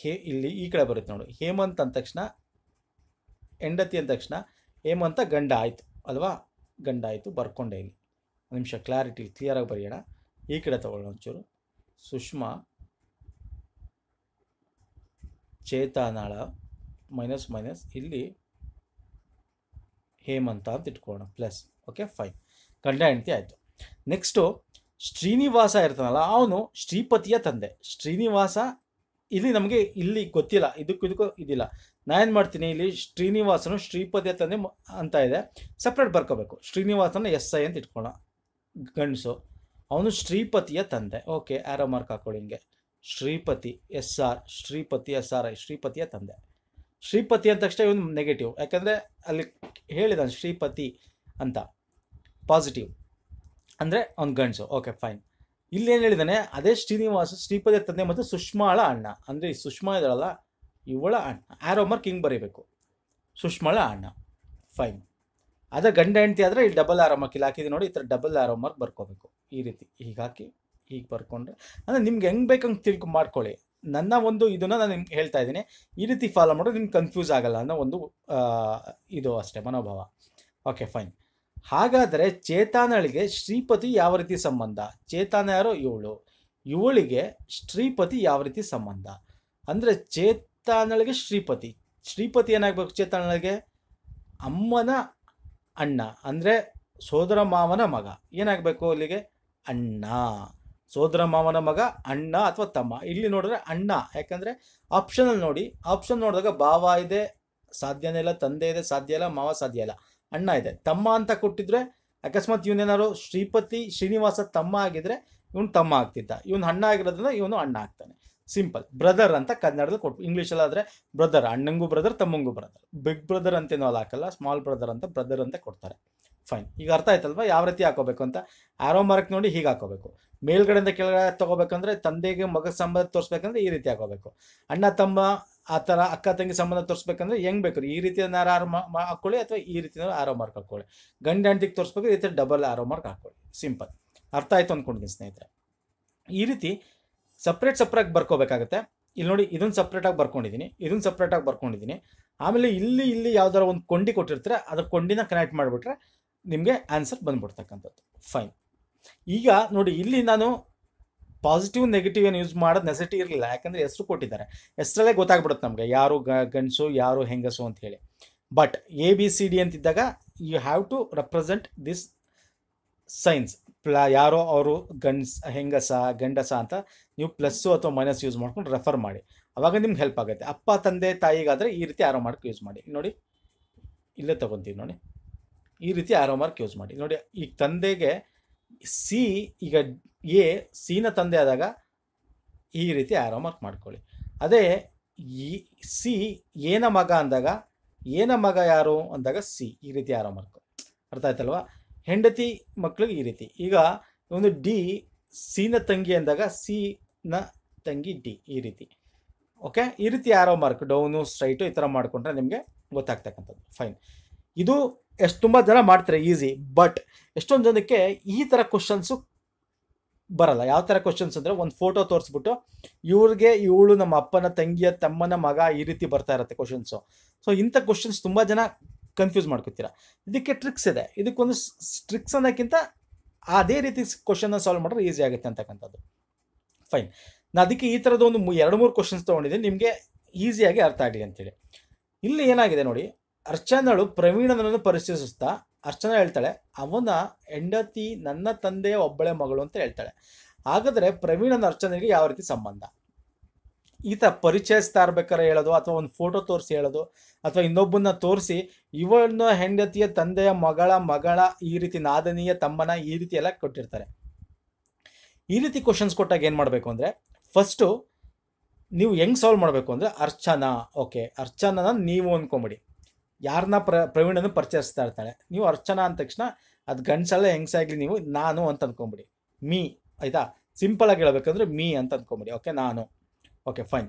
ಹೇ ಇಲ್ಲಿ ಈ ಕಡೆ ಬರುತ್ತೆ ನೋಡು ಹೇಮಂತ್ ಅಂದ ತಕ್ಷಣ ಹೆಂಡತಿ ಅಂದ ತಕ್ಷಣ ಹೇಮಂತ ಗಂಡ ಆಯಿತು ಅಲ್ವಾ ಗಂಡ ಆಯಿತು ಬರ್ಕೊಂಡೆ ಇಲ್ಲಿ ಒಂದು ನಿಮಿಷ ಕ್ಲಾರಿಟಿ ಕ್ಲಿಯರಾಗಿ ಬರೆಯೋಣ ಈ ಕಡೆ ತಗೊಳ್ಳೋಣ ಒಂಚೂರು ಸುಷ್ಮಾ ಚೇತನಾಳ ಮೈನಸ್ ಮೈನಸ್ ಇಲ್ಲಿ ಹೇಮಂತ ಅಂತ ಇಟ್ಕೊಳ್ಳೋಣ ಪ್ಲಸ್ ಓಕೆ ಫೈನ್ ಗಂಡ ಹೆಂಡತಿ ಆಯಿತು ನೆಕ್ಸ್ಟು ಶ್ರೀನಿವಾಸ ಇರ್ತಾನಲ್ಲ ಅವನು ಶ್ರೀಪತಿಯ ತಂದೆ ಶ್ರೀನಿವಾಸ ಇಲ್ಲಿ ನಮಗೆ ಇಲ್ಲಿ ಗೊತ್ತಿಲ್ಲ ಇದಕ್ಕೂ ಇದಕ್ಕೂ ಇದಿಲ್ಲ ಏನು ಮಾಡ್ತೀನಿ ಇಲ್ಲಿ ಶ್ರೀನಿವಾಸನು ಶ್ರೀಪತಿಯ ತಂದೆ ಅಂತ ಇದೆ ಸಪ್ರೇಟ್ ಬರ್ಕೋಬೇಕು ಶ್ರೀನಿವಾಸನ ಎಸ್ ಐ ಅಂತ ಇಟ್ಕೊಳ್ಳೋಣ ಗಂಡಸು ಅವನು ಶ್ರೀಪತಿಯ ತಂದೆ ಓಕೆ ಆರೋ ಮಾರ್ಕ್ ಹಾಕೊಳ್ಳಿ ಹಿಂಗೆ Shripati S R Shripati S R I ಶ್ರೀಪತಿಯ ತಂದೆ ಶ್ರೀಪತಿ ಅಂದ ತಕ್ಷಣ ಇವನು ನೆಗೆಟಿವ್ ಯಾಕಂದರೆ ಅಲ್ಲಿ ಹೇಳಿದಾನೆ ಶ್ರೀಪತಿ ಅಂತ ಪಾಸಿಟಿವ್ ಅಂದರೆ ಅವ್ನು ಗಂಡಸು ಓಕೆ ಫೈನ್ ಇಲ್ಲೇನು ಹೇಳಿದಾನೆ ಅದೇ ಶ್ರೀನಿವಾಸ ಶ್ರೀಪತಿ ತಂದೆ ಮತ್ತು ಸುಷ್ಮಾಳ ಅಣ್ಣ ಅಂದರೆ ಈ ಸುಷ್ಮಾ ಇದಳಲ್ಲ ಇವಳ ಅಣ್ಣ ಆರೋ ಮಾರ್ಕ್ ಹಿಂಗೆ ಬರೀಬೇಕು ಸುಷ್ಮಾಳ ಅಣ್ಣ ಫೈನ್ ಅದೇ ಗಂಡ ಹೆಂಡತಿ ಆದರೆ ಇಲ್ಲಿ ಡಬಲ್ ಆರೋ ಮಾರ್ಕ್ ಇಲ್ಲಿ ಹಾಕಿದ್ವಿ ನೋಡಿ ಈ ಥರ ಡಬಲ್ ಆರೋ ಮಾರ್ಕ್ ಬರ್ಕೋಬೇಕು ಈ ರೀತಿ ಹೀಗೆ ಹಾಕಿ ಹೀಗೆ ಬರ್ಕೊಂಡ್ರೆ ಅಂದರೆ ನಿಮ್ಗೆ ಹೆಂಗೆ ಬೇಕಂಗೆ ತಿಳ್ಕೊ ಮಾಡ್ಕೊಳ್ಳಿ ನನ್ನ ಒಂದು ಇದನ್ನು ನಾನು ನಿಮ್ಗೆ ಹೇಳ್ತಾ ಇದ್ದೀನಿ ಈ ರೀತಿ ಫಾಲೋ ಮಾಡೋದು ನಿಮ್ಗೆ ಕನ್ಫ್ಯೂಸ್ ಆಗಲ್ಲ ಅನ್ನೋ ಒಂದು ಇದು ಅಷ್ಟೇ ಮನೋಭಾವ ಓಕೆ ಫೈನ್ ಹಾಗಾದರೆ ಚೇತಾನಳಿಗೆ ಶ್ರೀಪತಿ ಯಾವ ರೀತಿ ಸಂಬಂಧ ಚೇತಾನ ಯಾರೋ ಇವಳು ಇವಳಿಗೆ ಶ್ರೀಪತಿ ಯಾವ ರೀತಿ ಸಂಬಂಧ ಅಂದರೆ ಚೇತಾನಳಿಗೆ ಶ್ರೀಪತಿ ಶ್ರೀಪತಿ ಏನಾಗಬೇಕು ಚೇತಾನಳಿಗೆ ಅಮ್ಮನ ಅಣ್ಣ ಅಂದರೆ ಸೋದರ ಮಾವನ ಮಗ ಏನಾಗಬೇಕು ಅಲ್ಲಿಗೆ ಅಣ್ಣ ಸೋದರ ಮಾವನ ಮಗ ಅಣ್ಣ ಅಥವಾ ತಮ್ಮ ಇಲ್ಲಿ ನೋಡಿದ್ರೆ ಅಣ್ಣ ಯಾಕಂದರೆ ಆಪ್ಷನಲ್ಲಿ ನೋಡಿ ಆಪ್ಷನ್ ನೋಡಿದಾಗ ಭಾವ ಇದೆ ಸಾಧ್ಯನೇ ಇಲ್ಲ ತಂದೆ ಇದೆ ಸಾಧ್ಯ ಇಲ್ಲ ಮಾವ ಸಾಧ್ಯ ಇಲ್ಲ ಅಣ್ಣ ಇದೆ ತಮ್ಮ ಅಂತ ಕೊಟ್ಟಿದ್ರೆ ಅಕಸ್ಮಾತ್ ಇವನೇನಾದ್ರು ಶ್ರೀಪತಿ ಶ್ರೀನಿವಾಸ ತಮ್ಮ ಆಗಿದ್ರೆ ಇವನು ತಮ್ಮ ಆಗ್ತಿದ್ದ ಇವನು ಅಣ್ಣ ಆಗಿರೋದ್ರಿಂದ ಇವನು ಅಣ್ಣ ಆಗ್ತಾನೆ ಸಿಂಪಲ್ ಬ್ರದರ್ ಅಂತ ಕನ್ನಡದಲ್ಲಿ ಕೊಟ್ಟು ಇಂಗ್ಲೀಷಲ್ಲಿ ಆದರೆ ಬ್ರದರ್ ಅಣ್ಣಂಗೂ ಬ್ರದರ್ ತಮ್ಮಂಗೂ ಬ್ರದರ್ ಬಿಗ್ ಬ್ರದರ್ ಅಂತೇನೋ ಅಲ್ಲಿ ಹಾಕಲ್ಲ ಸ್ಮಾಲ್ ಬ್ರದರ್ ಅಂತ ಬ್ರದರ್ ಅಂತ ಕೊಡ್ತಾರೆ ಫೈನ್ ಈಗ ಅರ್ಥ ಆಯ್ತಲ್ವಾ ಯಾವ ರೀತಿ ಹಾಕೋಬೇಕು ಅಂತ ಆರೋ ಮಾರ್ಕ್ ನೋಡಿ ಹೀಗೆ ಹಾಕೋಬೇಕು ಮೇಲ್ಗಡೆಯಿಂದ ಕೆಳಗಡೆ ತಗೋಬೇಕಂದ್ರೆ ತಂದೆಗೆ ಮಗ ಸಂಬಂಧ ತೋರಿಸ್ಬೇಕಂದ್ರೆ ಈ ರೀತಿ ಹಾಕೋಬೇಕು ಅಣ್ಣ ತಮ್ಮ ಆ ಥರ ಅಕ್ಕ ತಂಗಿ ಸಂಬಂಧ ತೋರಿಸ್ಬೇಕಂದ್ರೆ ಹೆಂಗ್ ಬೇಕು ಈ ರೀತಿಯಾರು ಆರೋ ಹಾಕೊಳ್ಳಿ ಅಥವಾ ಈ ರೀತಿ ಆರೋ ಮಾರ್ಕ್ ಹಾಕೊಳ್ಳಿ ಗಂಡ ಹೆಂಡತಿಗೆ ತೋರಿಸ್ಬೇಕು ಈ ರೀತಿ ಡಬಲ್ ಆರೋ ಮಾರ್ಕ್ ಹಾಕೊಳ್ಳಿ ಸಿಂಪಲ್ ಅರ್ಥ ಆಯ್ತು ಅಂದ್ಕೊಂಡಿದ್ದೀನಿ ಸ್ನೇಹಿತರೆ ಈ ರೀತಿ ಸಪ್ರೇಟ್ ಸಪ್ರೇಟ್ ಬರ್ಕೋಬೇಕಾಗತ್ತೆ ಇಲ್ಲಿ ನೋಡಿ ಇದನ್ನು ಸಪ್ರೇಟಾಗಿ ಬರ್ಕೊಂಡಿದ್ದೀನಿ ಇದನ್ನು ಸಪ್ರೇಟಾಗಿ ಬರ್ಕೊಂಡಿದ್ದೀನಿ ಆಮೇಲೆ ಇಲ್ಲಿ ಇಲ್ಲಿ ಯಾವ್ದಾರ ಒಂದು ಕೊಂಡಿ ಕೊಟ್ಟಿರ್ತಾರೆ ಅದ್ರ ಕೊಂಡಿನ ಕನೆಕ್ಟ್ ಮಾಡಿಬಿಟ್ರೆ ನಿಮಗೆ ಆನ್ಸರ್ ಬಂದ್ಬಿಡ್ತಕ್ಕಂಥದ್ದು ಫೈನ್ ಈಗ ನೋಡಿ ಇಲ್ಲಿ ನಾನು ಪಾಸಿಟಿವ್ ನೆಗೆಟಿವ್ ಏನು ಯೂಸ್ ಮಾಡೋದು ನೆಸೆಟಿ ಇರಲಿಲ್ಲ ಯಾಕಂದರೆ ಹೆಸರು ಕೊಟ್ಟಿದ್ದಾರೆ ಹೆಸರಲ್ಲೇ ಗೊತ್ತಾಗ್ಬಿಡುತ್ತೆ ನಮಗೆ ಯಾರು ಗ ಗಂಡಸು ಯಾರು ಹೆಂಗಸು ಅಂತ ಹೇಳಿ but A B C D ಅಂತಿದ್ದಾಗ you have to represent this signs ಪ್ಲ ಯಾರೋ ಅವರು ಗಂಡ್ಸ್ ಹೆಂಗಸ ಗಂಡಸ ಅಂತ ನೀವು ಪ್ಲಸ್ಸು ಅಥವಾ ಮೈನಸ್ ಯೂಸ್ ಮಾಡ್ಕೊಂಡು ರೆಫರ್ ಮಾಡಿ ಅವಾಗ ನಿಮ್ಗೆ ಹೆಲ್ಪ್ ಆಗುತ್ತೆ ಅಪ್ಪ ತಂದೆ ತಾಯಿಗಾದರೆ ಈ ರೀತಿ ಆರೋ ಮಾರ್ಕ್ ಯೂಸ್ ಮಾಡಿ ನೋಡಿ ಇಲ್ಲೇ ತೊಗೊತೀವಿ ನೋಡಿ ಈ ರೀತಿ ಆರೋ ಮಾರ್ಕ್ ಯೂಸ್ ಮಾಡಿ ನೋಡಿ ಈಗ ತಂದೆಗೆ ಸಿ ಈಗ ಎ ಸಿನ ತಂದೆ ಆದಾಗ ಈ ರೀತಿ ಆರೋ ಮಾರ್ಕ್ ಮಾಡ್ಕೊಳ್ಳಿ ಅದೇ ಈ ಸಿ ಏನ ಮಗ ಅಂದಾಗ ಏನ ಮಗ ಯಾರು ಅಂದಾಗ ಸಿ ಈ ರೀತಿ ಆರೋ ಮಾರ್ಕ್ ಅರ್ಥ ಆಯ್ತಲ್ವಾ ಹೆಂಡತಿ ಮಕ್ಕಳಿಗೆ ಈ ರೀತಿ ಈಗ ಒಂದು ಡಿ ಸಿನ ತಂಗಿ ಅಂದಾಗ ನ ತಂಗಿ ಡಿ ಈ ರೀತಿ ಓಕೆ ಈ ರೀತಿ ಯಾರೋ ಮಾರ್ಕ್ ಡೌನು ಸ್ಟ್ರೈಟು ಈ ಥರ ಮಾಡಿಕೊಂಡ್ರೆ ನಿಮಗೆ ಗೊತ್ತಾಗ್ತಕ್ಕಂಥದ್ದು ಫೈನ್ ಇದು ಎಷ್ಟು ತುಂಬ ಜನ ಮಾಡ್ತಾರೆ ಈಸಿ ಬಟ್ ಎಷ್ಟೊಂದು ಜನಕ್ಕೆ ಈ ಥರ ಕ್ವಶನ್ಸು ಬರಲ್ಲ ಯಾವ ಥರ ಕ್ವಶನ್ಸ್ ಅಂದರೆ ಒಂದು ಫೋಟೋ ತೋರಿಸ್ಬಿಟ್ಟು ಇವ್ರಿಗೆ ಇವಳು ನಮ್ಮ ಅಪ್ಪನ ತಂಗಿಯ ತಮ್ಮನ ಮಗ ಈ ರೀತಿ ಬರ್ತಾ ಇರುತ್ತೆ ಕ್ವಶನ್ಸು ಸೊ ಇಂಥ ಕ್ವಶನ್ಸ್ ತುಂಬ ಜನ ಕನ್ಫ್ಯೂಸ್ ಮಾಡ್ಕೊತೀರಾ ಇದಕ್ಕೆ ಟ್ರಿಕ್ಸ್ ಇದೆ ಇದಕ್ಕೊಂದು ಟ್ರಿಕ್ಸ್ ಅನ್ನೋಕ್ಕಿಂತ ಅದೇ ರೀತಿ ಕ್ವಶನ್ನ ಸಾಲ್ವ್ ಮಾಡಿದ್ರೆ ಈಸಿ ಆಗುತ್ತೆ ಅಂತಕ್ಕಂಥದ್ದು ಫೈನ್ ನಾನು ಅದಕ್ಕೆ ಈ ಥರದ ಒಂದು ಎರಡು ಮೂರು ಕ್ವಶನ್ಸ್ ತೊಗೊಂಡಿದ್ದೀನಿ ನಿಮಗೆ ಈಸಿಯಾಗಿ ಅರ್ಥ ಆಗಲಿ ಅಂತೇಳಿ ಇಲ್ಲಿ ಏನಾಗಿದೆ ನೋಡಿ ಅರ್ಚನಳು ಪ್ರವೀಣನನ್ನು ಪರಿಶೀಲಿಸ್ತಾ ಅರ್ಚನಾ ಹೇಳ್ತಾಳೆ ಅವನ ಹೆಂಡತಿ ನನ್ನ ತಂದೆಯ ಒಬ್ಬಳೆ ಮಗಳು ಅಂತ ಹೇಳ್ತಾಳೆ ಹಾಗಾದರೆ ಪ್ರವೀಣನ ಅರ್ಚನೆಗೆ ಯಾವ ರೀತಿ ಸಂಬಂಧ ಈತ ಪರಿಚಯಿಸ್ತಾ ಇರ್ಬೇಕಾರೆ ಹೇಳೋದು ಅಥವಾ ಒಂದು ಫೋಟೋ ತೋರಿಸಿ ಹೇಳೋದು ಅಥವಾ ಇನ್ನೊಬ್ಬನ್ನ ತೋರಿಸಿ ಇವನ ಹೆಂಡತಿಯ ತಂದೆಯ ಮಗಳ ಮಗಳ ಈ ರೀತಿ ನಾದನೀಯ ತಮ್ಮನ ಈ ರೀತಿ ಎಲ್ಲ ಕೊಟ್ಟಿರ್ತಾರೆ ಈ ರೀತಿ ಕ್ವಶನ್ಸ್ ಕೊಟ್ಟಾಗ ಏನು ಮಾಡಬೇಕು ಅಂದರೆ ಫಸ್ಟು ನೀವು ಹೆಂಗ್ ಸಾಲ್ವ್ ಮಾಡಬೇಕು ಅಂದರೆ ಅರ್ಚನಾ ಓಕೆ ಅರ್ಚನ ನೀವು ಅಂದ್ಕೊಂಬಿಡಿ ಯಾರನ್ನ ಪ್ರ ಪ್ರವೀಣನ ಪರಿಚಯಿಸ್ತಾ ಇರ್ತಾಳೆ ನೀವು ಅರ್ಚನಾ ಅಂದ ತಕ್ಷಣ ಅದು ಗಂಡ್ಸಲ್ಲ ಹೆಂಗ್ಸಾಗ್ಲಿ ನೀವು ನಾನು ಅಂತ ಅಂದ್ಕೊಂಬಿಡಿ ಮೀ ಆಯಿತಾ ಸಿಂಪಲ್ ಆಗಿ ಹೇಳ್ಬೇಕಂದ್ರೆ ಮೀ ಅಂತ ಅಂದ್ಕೊಂಬಿಡಿ ಓಕೆ ನಾನು ಓಕೆ ಫೈನ್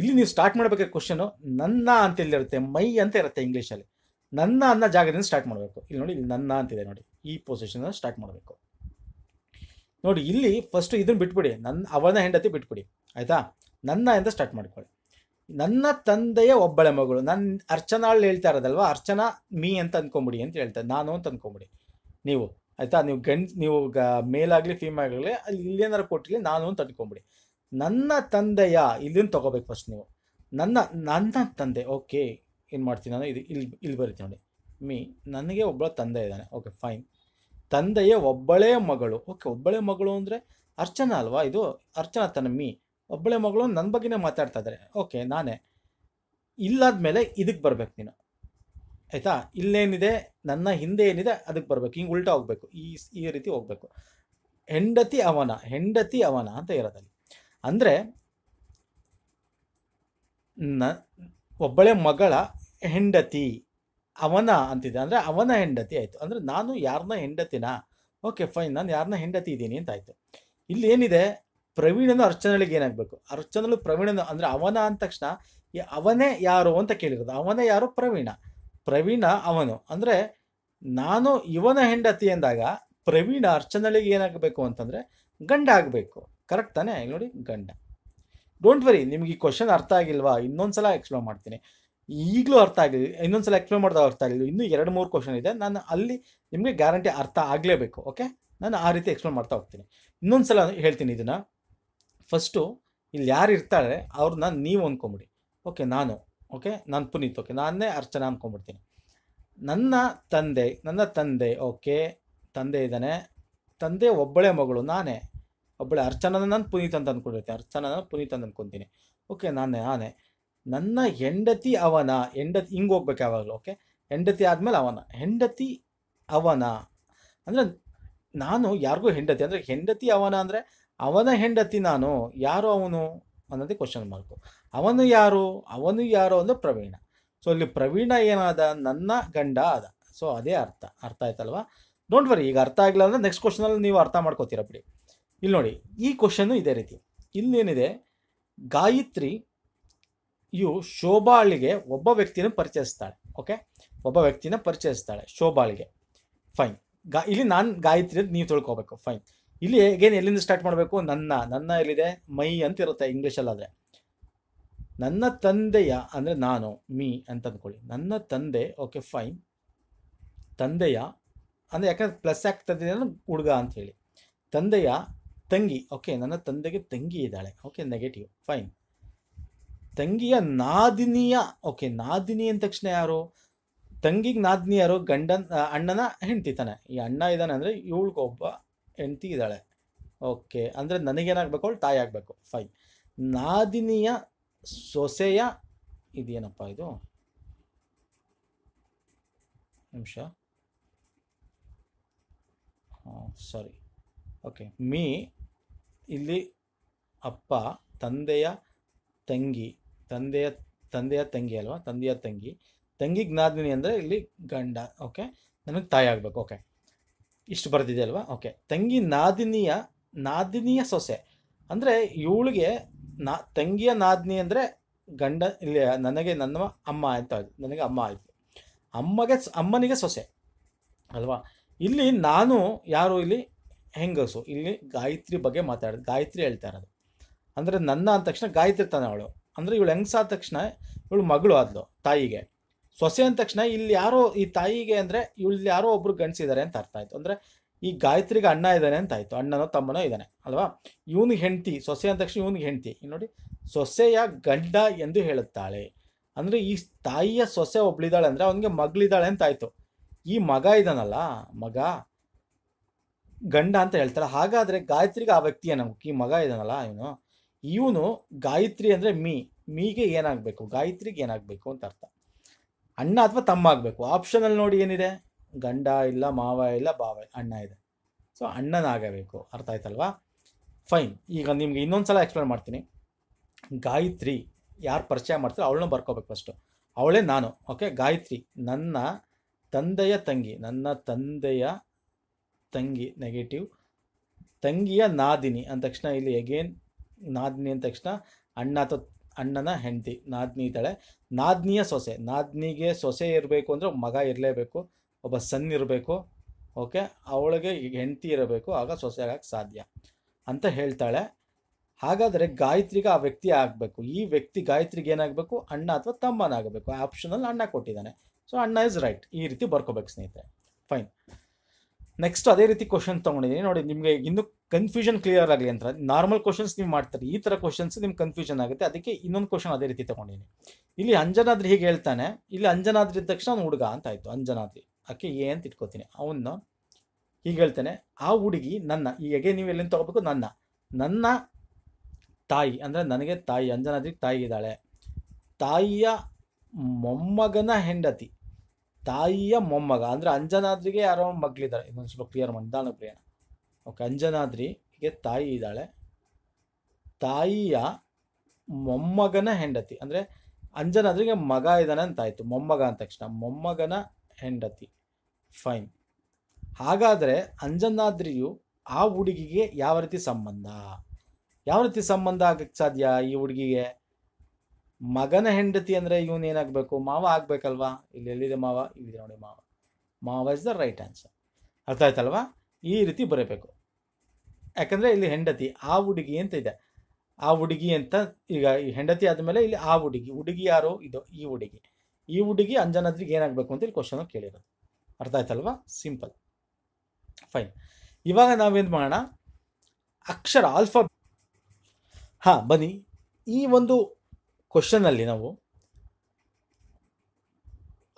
ಇಲ್ಲಿ ನೀವು ಸ್ಟಾರ್ಟ್ ಮಾಡಬೇಕಾದ ಕ್ವಶನು ನನ್ನ ಅಂತ ಇಲ್ಲಿರುತ್ತೆ ಮೈ ಅಂತ ಇರುತ್ತೆ ಇಂಗ್ಲೀಷಲ್ಲಿ ನನ್ನ ಅನ್ನೋ ಜಾಗದಿಂದ ಸ್ಟಾರ್ಟ್ ಮಾಡಬೇಕು ಇಲ್ಲಿ ನೋಡಿ ಇಲ್ಲಿ ನನ್ನ ಅಂತಿದೆ ನೋಡಿ ಈ ಪೊಸಿಷನ್ ಸ್ಟಾರ್ಟ್ ಮಾಡಬೇಕು ನೋಡಿ ಇಲ್ಲಿ ಫಸ್ಟು ಇದನ್ನು ಬಿಟ್ಬಿಡಿ ನನ್ನ ಅವನ ಹೆಂಡತಿ ಬಿಟ್ಬಿಡಿ ಆಯಿತಾ ನನ್ನ ಅಂತ ಸ್ಟಾರ್ಟ್ ಮಾಡ್ಕೊಳ್ಳಿ ನನ್ನ ತಂದೆಯ ಒಬ್ಬಳೆ ಮಗಳು ನನ್ನ ಅರ್ಚನಾಳು ಹೇಳ್ತಾ ಇರೋದಲ್ವ ಅರ್ಚನಾ ಮೀ ಅಂತ ಅಂದ್ಕೊಂಬಿಡಿ ಅಂತ ಹೇಳ್ತಾರೆ ನಾನು ಅಂತ ಅಂದ್ಕೊಂಬಿಡಿ ನೀವು ಆಯಿತಾ ನೀವು ಗಂಡ್ ನೀವು ಗ ಮೇಲಾಗಲಿ ಫೀಮೇಲ್ ಆಗಲಿ ಅಲ್ಲಿ ಇಲ್ಲೇನಾರು ಕೊಟ್ಟಿರಲಿ ನಾನು ಅಂತ ಅಂದ್ಕೊಂಬಿಡಿ ನನ್ನ ತಂದೆಯ ಇಲ್ಲಿಂದ ತಗೋಬೇಕು ಫಸ್ಟ್ ನೀವು ನನ್ನ ನನ್ನ ತಂದೆ ಓಕೆ ಏನು ಮಾಡ್ತೀನಿ ನಾನು ಇದು ಇಲ್ಲಿ ಇಲ್ಲಿ ಬರೀತೀನಿ ನೋಡಿ ಮೀ ನನಗೆ ಒಬ್ಬಳ ತಂದೆ ಇದ್ದಾನೆ ಓಕೆ ಫೈನ್ ತಂದೆಯ ಒಬ್ಬಳೇ ಮಗಳು ಓಕೆ ಒಬ್ಬಳೇ ಮಗಳು ಅಂದರೆ ಅರ್ಚನಾ ಅಲ್ವಾ ಇದು ಅರ್ಚನಾ ತನ್ನ ಮೀ ಒಬ್ಬಳೆ ಮಗಳು ನನ್ನ ಬಗ್ಗೆನೇ ಮಾತಾಡ್ತಾ ಇದ್ದಾರೆ ಓಕೆ ನಾನೇ ಇಲ್ಲಾದ ಮೇಲೆ ಇದಕ್ಕೆ ಬರಬೇಕು ನೀನು ಆಯಿತಾ ಇಲ್ಲೇನಿದೆ ನನ್ನ ಹಿಂದೆ ಏನಿದೆ ಅದಕ್ಕೆ ಬರಬೇಕು ಹಿಂಗೆ ಉಲ್ಟಾ ಹೋಗ್ಬೇಕು ಈ ಈ ರೀತಿ ಹೋಗ್ಬೇಕು ಹೆಂಡತಿ ಅವನ ಹೆಂಡತಿ ಅವನ ಅಂತ ಇರೋದಲ್ಲಿ ಅಂದರೆ ನ ಒಬ್ಬಳೆ ಮಗಳ ಹೆಂಡತಿ ಅವನ ಅಂತಿದೆ ಅಂದರೆ ಅವನ ಹೆಂಡತಿ ಆಯಿತು ಅಂದರೆ ನಾನು ಯಾರನ್ನ ಹೆಂಡತಿನ ಓಕೆ ಫೈನ್ ನಾನು ಯಾರನ್ನ ಹೆಂಡತಿ ಇದ್ದೀನಿ ಅಂತ ಆಯಿತು ಇಲ್ಲಿ ಏನಿದೆ ಪ್ರವೀಣನು ಅರ್ಚನಳಿಗೆ ಏನಾಗಬೇಕು ಅರ್ಚನಳು ಪ್ರವೀಣನ ಅಂದರೆ ಅವನ ಅಂದ ತಕ್ಷಣ ಅವನೇ ಯಾರು ಅಂತ ಕೇಳಿರೋದು ಅವನೇ ಯಾರು ಪ್ರವೀಣ ಪ್ರವೀಣ ಅವನು ಅಂದರೆ ನಾನು ಇವನ ಹೆಂಡತಿ ಎಂದಾಗ ಪ್ರವೀಣ ಅರ್ಚನಳಿಗೆ ಏನಾಗಬೇಕು ಅಂತಂದರೆ ಗಂಡ ಆಗಬೇಕು ಕರೆಕ್ಟ್ ತಾನೇ ಇಲ್ಲಿ ನೋಡಿ ಗಂಡ ಡೋಂಟ್ ವರಿ ನಿಮ್ಗೆ ಈ ಕ್ವಶನ್ ಅರ್ಥ ಆಗಿಲ್ವಾ ಇನ್ನೊಂದು ಸಲ ಎಕ್ಸ್ಪ್ಲೇನ್ ಮಾಡ್ತೀನಿ ಈಗಲೂ ಅರ್ಥ ಆಗಿಲ್ಲ ಇನ್ನೊಂದು ಸಲ ಎಕ್ಸ್ಪ್ಲೇನ್ ಮಾಡಿದಾಗ ಅರ್ಥ ಆಗಿಲ್ಲ ಇನ್ನೂ ಎರಡು ಮೂರು ಕ್ವಶನ್ ಇದೆ ನಾನು ಅಲ್ಲಿ ನಿಮಗೆ ಗ್ಯಾರಂಟಿ ಅರ್ಥ ಆಗಲೇಬೇಕು ಓಕೆ ನಾನು ಆ ರೀತಿ ಎಕ್ಸ್ಪ್ಲೇನ್ ಮಾಡ್ತಾ ಹೋಗ್ತೀನಿ ಇನ್ನೊಂದು ಸಲ ಹೇಳ್ತೀನಿ ಇದನ್ನು ಫಸ್ಟು ಇಲ್ಲಿ ಯಾರು ಇರ್ತಾರೆ ಅವ್ರನ್ನ ನೀವು ಅಂದ್ಕೊಂಬಿಡಿ ಓಕೆ ನಾನು ಓಕೆ ನಾನು ಪುನೀತ್ ಓಕೆ ನಾನೇ ಅರ್ಚನಾ ಅಂದ್ಕೊಂಬಿಡ್ತೀನಿ ನನ್ನ ತಂದೆ ನನ್ನ ತಂದೆ ಓಕೆ ತಂದೆ ಇದ್ದಾನೆ ತಂದೆ ಒಬ್ಬಳೆ ಮಗಳು ನಾನೇ ಒಬ್ಬಳೆ ಅರ್ಚನನ ನಾನು ಪುನೀತ್ ಅಂತ ಅಂದ್ಕೊಂಡಿರ್ತೀನಿ ಅರ್ಚನನ ಪುನೀತ್ ಅಂತ ಅಂದ್ಕೊತೀನಿ ಓಕೆ ನಾನೇ ನಾನೇ ನನ್ನ ಹೆಂಡತಿ ಅವನ ಹೆಂಡತಿ ಹಿಂಗೆ ಹೋಗ್ಬೇಕು ಯಾವಾಗಲೂ ಓಕೆ ಹೆಂಡತಿ ಆದಮೇಲೆ ಅವನ ಹೆಂಡತಿ ಅವನ ಅಂದರೆ ನಾನು ಯಾರಿಗೂ ಹೆಂಡತಿ ಅಂದರೆ ಹೆಂಡತಿ ಅವನ ಅಂದರೆ ಅವನ ಹೆಂಡತಿ ನಾನು ಯಾರು ಅವನು ಅನ್ನೋದೇ ಕ್ವಶನ್ ಮಾರ್ಕು ಅವನು ಯಾರು ಅವನು ಯಾರು ಅಂದರೆ ಪ್ರವೀಣ ಸೊ ಇಲ್ಲಿ ಪ್ರವೀಣ ಏನಾದ ನನ್ನ ಗಂಡ ಅದ ಸೊ ಅದೇ ಅರ್ಥ ಅರ್ಥ ಆಯ್ತಲ್ವಾ ಡೋಂಟ್ ವರಿ ಈಗ ಅರ್ಥ ಆಗಿಲ್ಲ ಅಂದರೆ ನೆಕ್ಸ್ಟ್ ಕ್ವಶನಲ್ಲಿ ನೀವು ಅರ್ಥ ಮಾಡ್ಕೋತೀರ ಬಿಡಿ ಇಲ್ಲಿ ನೋಡಿ ಈ ಕ್ವಶನ್ನು ಇದೇ ರೀತಿ ಇಲ್ಲೇನಿದೆ ಗಾಯತ್ರಿ ಇವು ಶೋಭಾಳಿಗೆ ಒಬ್ಬ ವ್ಯಕ್ತಿಯನ್ನು ಪರಿಚಯಿಸ್ತಾಳೆ ಓಕೆ ಒಬ್ಬ ವ್ಯಕ್ತಿನ ಪರಿಚಯಿಸ್ತಾಳೆ ಶೋಭಾಳಿಗೆ ಫೈನ್ ಗಾ ಇಲ್ಲಿ ನಾನು ಗಾಯತ್ರಿ ಅಂತ ನೀವು ತಿಳ್ಕೊಬೇಕು ಫೈನ್ ಇಲ್ಲಿ ಏನು ಎಲ್ಲಿಂದ ಸ್ಟಾರ್ಟ್ ಮಾಡಬೇಕು ನನ್ನ ನನ್ನ ಎಲ್ಲಿದೆ ಮೈ ಅಂತ ಇರುತ್ತೆ ಇಂಗ್ಲೀಷಲ್ಲಾದರೆ ನನ್ನ ತಂದೆಯ ಅಂದರೆ ನಾನು ಮೀ ಅಂತ ಅಂದ್ಕೊಳ್ಳಿ ನನ್ನ ತಂದೆ ಓಕೆ ಫೈನ್ ತಂದೆಯ ಅಂದರೆ ಯಾಕಂದ್ರೆ ಪ್ಲಸ್ ಆಗ್ತದೆ ಹುಡುಗ ಅಂತ ಹೇಳಿ ತಂದೆಯ ತಂಗಿ ಓಕೆ ನನ್ನ ತಂದೆಗೆ ತಂಗಿ ಇದ್ದಾಳೆ ಓಕೆ ನೆಗೆಟಿವ್ ಫೈನ್ ತಂಗಿಯ ನಾದಿನಿಯ ಓಕೆ ನಾದಿನಿ ಅಂದ ತಕ್ಷಣ ಯಾರು ತಂಗಿಗೆ ನಾದಿನಿ ಯಾರು ಗಂಡನ ಅಣ್ಣನ ಹೆಂಡ್ತಿ ತಾನೆ ಈ ಅಣ್ಣ ಇದ್ದಾನೆ ಅಂದರೆ ಇವಳಿಗೊಬ್ಬ ಹೆಂಡತಿ ಇದ್ದಾಳೆ ಓಕೆ ಅಂದರೆ ನನಗೇನಾಗಬೇಕು ಅವಳು ತಾಯಿ ಆಗಬೇಕು ಫೈನ್ ನಾದಿನಿಯ ಸೊಸೆಯ ಇದೇನಪ್ಪ ಇದು ನಿಮಿಷ ಸಾರಿ ಓಕೆ ಮೀ ಇಲ್ಲಿ ಅಪ್ಪ ತಂದೆಯ ತಂಗಿ ತಂದೆಯ ತಂದೆಯ ತಂಗಿ ಅಲ್ವಾ ತಂದೆಯ ತಂಗಿ ತಂಗಿ ಜ್ಞಾದಿನಿ ಅಂದರೆ ಇಲ್ಲಿ ಗಂಡ ಓಕೆ ನನಗೆ ತಾಯಿ ಆಗಬೇಕು ಓಕೆ ಇಷ್ಟು ಬರ್ತಿದೆ ಅಲ್ವಾ ಓಕೆ ತಂಗಿ ನಾದಿನಿಯ ನಾದಿನಿಯ ಸೊಸೆ ಅಂದರೆ ಇವಳಿಗೆ ನಾ ತಂಗಿಯ ನಾದಿನಿ ಅಂದರೆ ಗಂಡ ಇಲ್ಲಿ ನನಗೆ ನನ್ನ ಅಮ್ಮ ಅಂತ ನನಗೆ ಅಮ್ಮ ಆಯಿತು ಅಮ್ಮಗೆ ಅಮ್ಮನಿಗೆ ಸೊಸೆ ಅಲ್ವಾ ಇಲ್ಲಿ ನಾನು ಯಾರು ಇಲ್ಲಿ ಹೆಂಗಸು ಇಲ್ಲಿ ಗಾಯತ್ರಿ ಬಗ್ಗೆ ಮಾತಾಡೋದು ಗಾಯತ್ರಿ ಹೇಳ್ತಾ ಇರೋದು ಅಂದರೆ ನನ್ನ ಅಂದ ತಕ್ಷಣ ಗಾಯತ್ರಿ ತಾನೆ ಅವಳು ಅಂದರೆ ಇವಳು ಹೆಂಗಸಾದ ತಕ್ಷಣ ಇವಳು ಮಗಳು ಆದ್ಲು ತಾಯಿಗೆ ಸೊಸೆ ಅಂದ ತಕ್ಷಣ ಇಲ್ಲಿ ಯಾರೋ ಈ ತಾಯಿಗೆ ಅಂದರೆ ಇವಳು ಯಾರೋ ಒಬ್ರು ಗಣಿಸಿದ್ದಾರೆ ಅಂತ ಅರ್ಥ ಆಯಿತು ಅಂದರೆ ಈ ಗಾಯತ್ರಿಗೆ ಅಣ್ಣ ಇದ್ದಾನೆ ಅಂತ ಆಯಿತು ಅಣ್ಣನೋ ತಮ್ಮನೋ ಇದ್ದಾನೆ ಅಲ್ವಾ ಇವನಿಗೆ ಹೆಂಡತಿ ಸೊಸೆ ಅಂದ ತಕ್ಷಣ ಇವನಿಗೆ ಹೆಂಡತಿ ನೋಡಿ ಸೊಸೆಯ ಗಂಡ ಎಂದು ಹೇಳುತ್ತಾಳೆ ಅಂದರೆ ಈ ತಾಯಿಯ ಸೊಸೆ ಒಬ್ಳಿದ್ದಾಳೆ ಅಂದರೆ ಅವನಿಗೆ ಮಗಳಿದ್ದಾಳೆ ಅಂತ ಈ ಮಗ ಇದ್ದಾನಲ್ಲ ಮಗ ಗಂಡ ಅಂತ ಹೇಳ್ತಾರೆ ಹಾಗಾದರೆ ಗಾಯತ್ರಿಗೆ ಆ ವ್ಯಕ್ತಿ ನಮ್ಗೆ ಈ ಮಗ ಇದ್ದಾನಲ್ಲ ಇವನು ಇವನು ಗಾಯತ್ರಿ ಅಂದರೆ ಮೀ ಮೀಗೆ ಏನಾಗಬೇಕು ಗಾಯತ್ರಿಗೆ ಏನಾಗಬೇಕು ಅಂತ ಅರ್ಥ ಅಣ್ಣ ಅಥವಾ ತಮ್ಮ ಆಗಬೇಕು ಆಪ್ಷನಲ್ಲಿ ನೋಡಿ ಏನಿದೆ ಗಂಡ ಇಲ್ಲ ಮಾವ ಇಲ್ಲ ಬಾವ ಅಣ್ಣ ಇದೆ ಸೊ ಅಣ್ಣನಾಗಬೇಕು ಅರ್ಥ ಆಯ್ತಲ್ವಾ ಫೈನ್ ಈಗ ನಿಮಗೆ ಇನ್ನೊಂದು ಸಲ ಎಕ್ಸ್ಪ್ಲೇನ್ ಮಾಡ್ತೀನಿ ಗಾಯತ್ರಿ ಯಾರು ಪರಿಚಯ ಮಾಡ್ತಾರೆ ಅವಳನ್ನ ಬರ್ಕೋಬೇಕು ಫಸ್ಟು ಅವಳೇ ನಾನು ಓಕೆ ಗಾಯತ್ರಿ ನನ್ನ ತಂದೆಯ ತಂಗಿ ನನ್ನ ತಂದೆಯ ತಂಗಿ ನೆಗೆಟಿವ್ ತಂಗಿಯ ನಾದಿನಿ ಅಂದ ತಕ್ಷಣ ಇಲ್ಲಿ ಎಗೇನ್ ನಾದಿನಿ ಅಂದ ತಕ್ಷಣ ಅಣ್ಣ ಅಥವಾ ಅಣ್ಣನ ಹೆಂಡತಿ ನಾದಿನಿ ಇದ್ದಾಳೆ ನಾದಿನಿಯ ಸೊಸೆ ನಾದಿನಿಗೆ ಸೊಸೆ ಇರಬೇಕು ಅಂದರೆ ಮಗ ಇರಲೇಬೇಕು ಒಬ್ಬ ಸಣ್ಣ ಇರಬೇಕು ಓಕೆ ಅವಳಿಗೆ ಹೆಂಡತಿ ಇರಬೇಕು ಆಗ ಸೊಸೆ ಆಗೋಕ್ಕೆ ಸಾಧ್ಯ ಅಂತ ಹೇಳ್ತಾಳೆ ಹಾಗಾದರೆ ಗಾಯತ್ರಿಗೆ ಆ ವ್ಯಕ್ತಿ ಆಗಬೇಕು ಈ ವ್ಯಕ್ತಿ ಗಾಯತ್ರಿಗೆ ಏನಾಗಬೇಕು ಅಣ್ಣ ಅಥವಾ ತಮ್ಮನಾಗಬೇಕು ಆ ಆಪ್ಷನಲ್ಲಿ ಅಣ್ಣ ಕೊಟ್ಟಿದ್ದಾನೆ ಸೊ ಅಣ್ಣ ಇಸ್ ರೈಟ್ ಈ ರೀತಿ ಬರ್ಕೋಬೇಕು ಸ್ನೇಹಿತರೆ ಫೈನ್ ನೆಕ್ಸ್ಟ್ ಅದೇ ರೀತಿ ಕ್ವಶನ್ ತೊಗೊಂಡಿದ್ದೀನಿ ನೋಡಿ ನಿಮಗೆ ಇನ್ನು ಕನ್ಫ್ಯೂಷನ್ ಕ್ಲಿಯರ್ ಆಗಲಿ ಅಂತ ನಾರ್ಮಲ್ ಕ್ವಶನ್ಸ್ ನೀವು ಮಾಡ್ತಾರೆ ಈ ಥರ ಕ್ವಶನ್ಸ್ ನಿಮ್ಗೆ ಕನ್ಫ್ಯೂಷನ್ ಆಗುತ್ತೆ ಅದಕ್ಕೆ ಇನ್ನೊಂದು ಕ್ವಶನ್ ಅದೇ ರೀತಿ ತೊಗೊಂಡಿದ್ದೀನಿ ಇಲ್ಲಿ ಅಂಜನಾದ್ರಿ ಹೀಗೆ ಹೇಳ್ತಾನೆ ಇಲ್ಲಿ ಅಂಜನಾದ್ರಿ ಇದ್ದ ತಕ್ಷಣ ಅವ್ನು ಹುಡುಗ ಅಂತ ಆಯಿತು ಅಂಜನಾದ್ರಿ ಅಕ್ಕೆ ಏ ಅಂತ ಇಟ್ಕೋತೀನಿ ಅವನು ಹೀಗೆ ಹೇಳ್ತಾನೆ ಆ ಹುಡುಗಿ ನನ್ನ ಈ ಹೆಗೆ ನೀವು ಎಲ್ಲಿಂದ ತೊಗೋಬೇಕು ನನ್ನ ನನ್ನ ತಾಯಿ ಅಂದರೆ ನನಗೆ ತಾಯಿ ಅಂಜನಾದ್ರಿ ತಾಯಿ ಇದ್ದಾಳೆ ತಾಯಿಯ ಮೊಮ್ಮಗನ ಹೆಂಡತಿ ತಾಯಿಯ ಮೊಮ್ಮಗ ಅಂದರೆ ಅಂಜನಾದ್ರಿಗೆ ಯಾರೋ ಮಗಳಿದ್ದಾರೆ ಇನ್ನೊಂದು ಸ್ವಲ್ಪ ಕ್ಲಿಯರ್ ಮಾಡಿ ಪ್ರಿಯ ಓಕೆ ಅಂಜನಾದ್ರಿಗೆ ತಾಯಿ ಇದ್ದಾಳೆ ತಾಯಿಯ ಮೊಮ್ಮಗನ ಹೆಂಡತಿ ಅಂದರೆ ಅಂಜನಾದ್ರಿಗೆ ಮಗ ಇದ್ದಾನೆ ಅಂತ ಆಯಿತು ಮೊಮ್ಮಗ ಅಂದ ತಕ್ಷಣ ಮೊಮ್ಮಗನ ಹೆಂಡತಿ ಫೈನ್ ಹಾಗಾದರೆ ಅಂಜನಾದ್ರಿಯು ಆ ಹುಡುಗಿಗೆ ಯಾವ ರೀತಿ ಸಂಬಂಧ ಯಾವ ರೀತಿ ಸಂಬಂಧ ಆಗಕ್ಕೆ ಸಾಧ್ಯ ಈ ಹುಡುಗಿಗೆ ಮಗನ ಹೆಂಡತಿ ಅಂದರೆ ಇವನು ಏನಾಗಬೇಕು ಮಾವ ಆಗಬೇಕಲ್ವಾ ಇಲ್ಲಿ ಎಲ್ಲಿದೆ ಮಾವ ಇಲ್ಲಿದೆ ನೋಡಿ ಮಾವ ಮಾವ ಇಸ್ ದ ರೈಟ್ ಆನ್ಸರ್ ಅರ್ಥ ಆಯ್ತಲ್ವಾ ಈ ರೀತಿ ಬರೀಬೇಕು ಯಾಕಂದ್ರೆ ಇಲ್ಲಿ ಹೆಂಡತಿ ಆ ಹುಡುಗಿ ಅಂತ ಇದೆ ಆ ಹುಡುಗಿ ಅಂತ ಈಗ ಈ ಹೆಂಡತಿ ಆದಮೇಲೆ ಇಲ್ಲಿ ಆ ಹುಡುಗಿ ಹುಡುಗಿ ಯಾರು ಇದು ಈ ಹುಡುಗಿ ಈ ಹುಡುಗಿ ಅಂಜನಾದ್ರಿಗೆ ಏನಾಗಬೇಕು ಅಂತ ಇಲ್ಲಿ ಕ್ವಶನ್ ಕೇಳಿರೋದು ಅರ್ಥ ಆಯ್ತಲ್ವಾ ಸಿಂಪಲ್ ಫೈನ್ ಇವಾಗ ನಾವೇನು ಮಾಡೋಣ ಅಕ್ಷರ ಆಲ್ಫಾ ಹಾಂ ಬನ್ನಿ ಈ ಒಂದು ಕ್ವಶನಲ್ಲಿ ನಾವು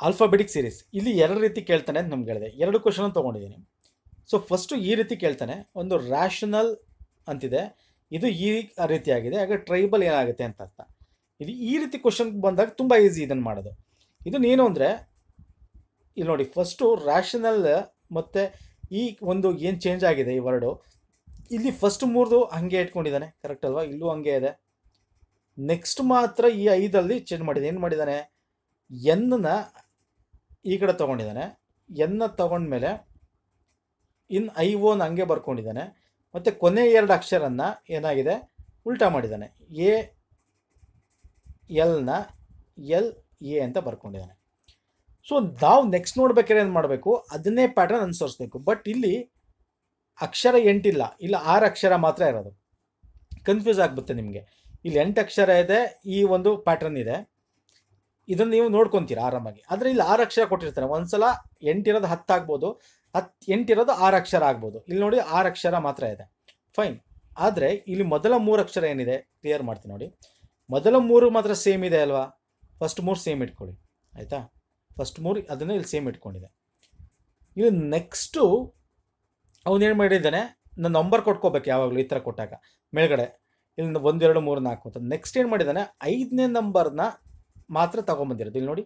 ಆಲ್ಫಾಬೆಟಿಕ್ ಸೀರೀಸ್ ಇಲ್ಲಿ ಎರಡು ರೀತಿ ಕೇಳ್ತಾನೆ ಅಂತ ನಮ್ಗೆ ಹೇಳಿದೆ ಎರಡು ಕ್ವಶನ್ ತೊಗೊಂಡಿದ್ದೀನಿ ಸೊ ಫಸ್ಟು ಈ ರೀತಿ ಕೇಳ್ತಾನೆ ಒಂದು ರ್ಯಾಷನಲ್ ಅಂತಿದೆ ಇದು ಈ ರೀತಿಯಾಗಿದೆ ಹಾಗೆ ಟ್ರೈಬಲ್ ಏನಾಗುತ್ತೆ ಅಂತ ಅರ್ಥ ಇದು ಈ ರೀತಿ ಕ್ವಶನ್ ಬಂದಾಗ ತುಂಬ ಈಸಿ ಇದನ್ನು ಮಾಡೋದು ಇದನ್ನೇನು ಅಂದರೆ ಇಲ್ಲಿ ನೋಡಿ ಫಸ್ಟು ರ್ಯಾಷನಲ್ ಮತ್ತು ಈ ಒಂದು ಏನು ಚೇಂಜ್ ಆಗಿದೆ ಈ ವರ್ಡು ಇಲ್ಲಿ ಫಸ್ಟ್ ಮೂರ್ದು ಹಾಗೆ ಇಟ್ಕೊಂಡಿದ್ದಾನೆ ಕರೆಕ್ಟ್ ಅಲ್ವಾ ಇಲ್ಲೂ ಹಂಗೆ ಇದೆ ನೆಕ್ಸ್ಟ್ ಮಾತ್ರ ಈ ಐದಲ್ಲಿ ಚೇಂಜ್ ಮಾಡಿದ್ದಾನೆ ಏನು ಮಾಡಿದ್ದಾನೆ ಎನ್ನ ಈ ಕಡೆ ತೊಗೊಂಡಿದ್ದಾನೆ ಎನ್ನ ತೊಗೊಂಡ್ಮೇಲೆ ಇನ್ ಐ ಓನ್ ಹಂಗೆ ಬರ್ಕೊಂಡಿದ್ದಾನೆ ಮತ್ತು ಕೊನೆ ಎರಡು ಅಕ್ಷರನ್ನ ಏನಾಗಿದೆ ಉಲ್ಟಾ ಮಾಡಿದ್ದಾನೆ ಎ ಎಲ್ನ ಎಲ್ ಎ ಅಂತ ಬರ್ಕೊಂಡಿದ್ದಾನೆ ಸೊ ನಾವು ನೆಕ್ಸ್ಟ್ ನೋಡ್ಬೇಕಾದ್ರೆ ಏನು ಮಾಡಬೇಕು ಅದನ್ನೇ ಪ್ಯಾಟರ್ನ್ ಅನುಸರಿಸ್ಬೇಕು ಬಟ್ ಇಲ್ಲಿ ಅಕ್ಷರ ಎಂಟಿಲ್ಲ ಇಲ್ಲ ಆರು ಅಕ್ಷರ ಮಾತ್ರ ಇರೋದು ಕನ್ಫ್ಯೂಸ್ ಆಗ್ಬಿಡುತ್ತೆ ನಿಮಗೆ ಇಲ್ಲಿ ಎಂಟು ಅಕ್ಷರ ಇದೆ ಈ ಒಂದು ಪ್ಯಾಟರ್ನ್ ಇದೆ ಇದನ್ನು ನೀವು ನೋಡ್ಕೊತೀರಾ ಆರಾಮಾಗಿ ಆದರೆ ಇಲ್ಲಿ ಆರು ಅಕ್ಷರ ಕೊಟ್ಟಿರ್ತಾರೆ ಒಂದು ಸಲ ಎಂಟಿರೋದು ಹತ್ತು ಆಗ್ಬೋದು ಹತ್ತು ಎಂಟಿರೋದು ಆರು ಅಕ್ಷರ ಆಗ್ಬೋದು ಇಲ್ಲಿ ನೋಡಿ ಆರು ಅಕ್ಷರ ಮಾತ್ರ ಇದೆ ಫೈನ್ ಆದರೆ ಇಲ್ಲಿ ಮೊದಲ ಮೂರು ಅಕ್ಷರ ಏನಿದೆ ಕ್ಲಿಯರ್ ಮಾಡ್ತೀನಿ ನೋಡಿ ಮೊದಲ ಮೂರು ಮಾತ್ರ ಸೇಮ್ ಇದೆ ಅಲ್ವಾ ಫಸ್ಟ್ ಮೂರು ಸೇಮ್ ಇಟ್ಕೊಳ್ಳಿ ಆಯಿತಾ ಫಸ್ಟ್ ಮೂರು ಅದನ್ನು ಇಲ್ಲಿ ಸೇಮ್ ಇಟ್ಕೊಂಡಿದೆ ಇಲ್ಲಿ ನೆಕ್ಸ್ಟು ಅವನೇನು ಮಾಡಿದ್ದಾನೆ ನನ್ನ ನಂಬರ್ ಕೊಟ್ಕೋಬೇಕು ಯಾವಾಗಲೂ ಈ ಥರ ಕೊಟ್ಟಾಗ ಮೇಲ್ಗಡೆ ಇಲ್ಲಿಂದ ಒಂದೆರಡು ಮೂರು ನಾಲ್ಕು ಅಂತ ನೆಕ್ಸ್ಟ್ ಏನು ಮಾಡಿದ್ದಾನೆ ಐದನೇ ನಂಬರ್ನ ಮಾತ್ರ ತೊಗೊಂಬಂದಿರೋದು ಇಲ್ಲಿ ನೋಡಿ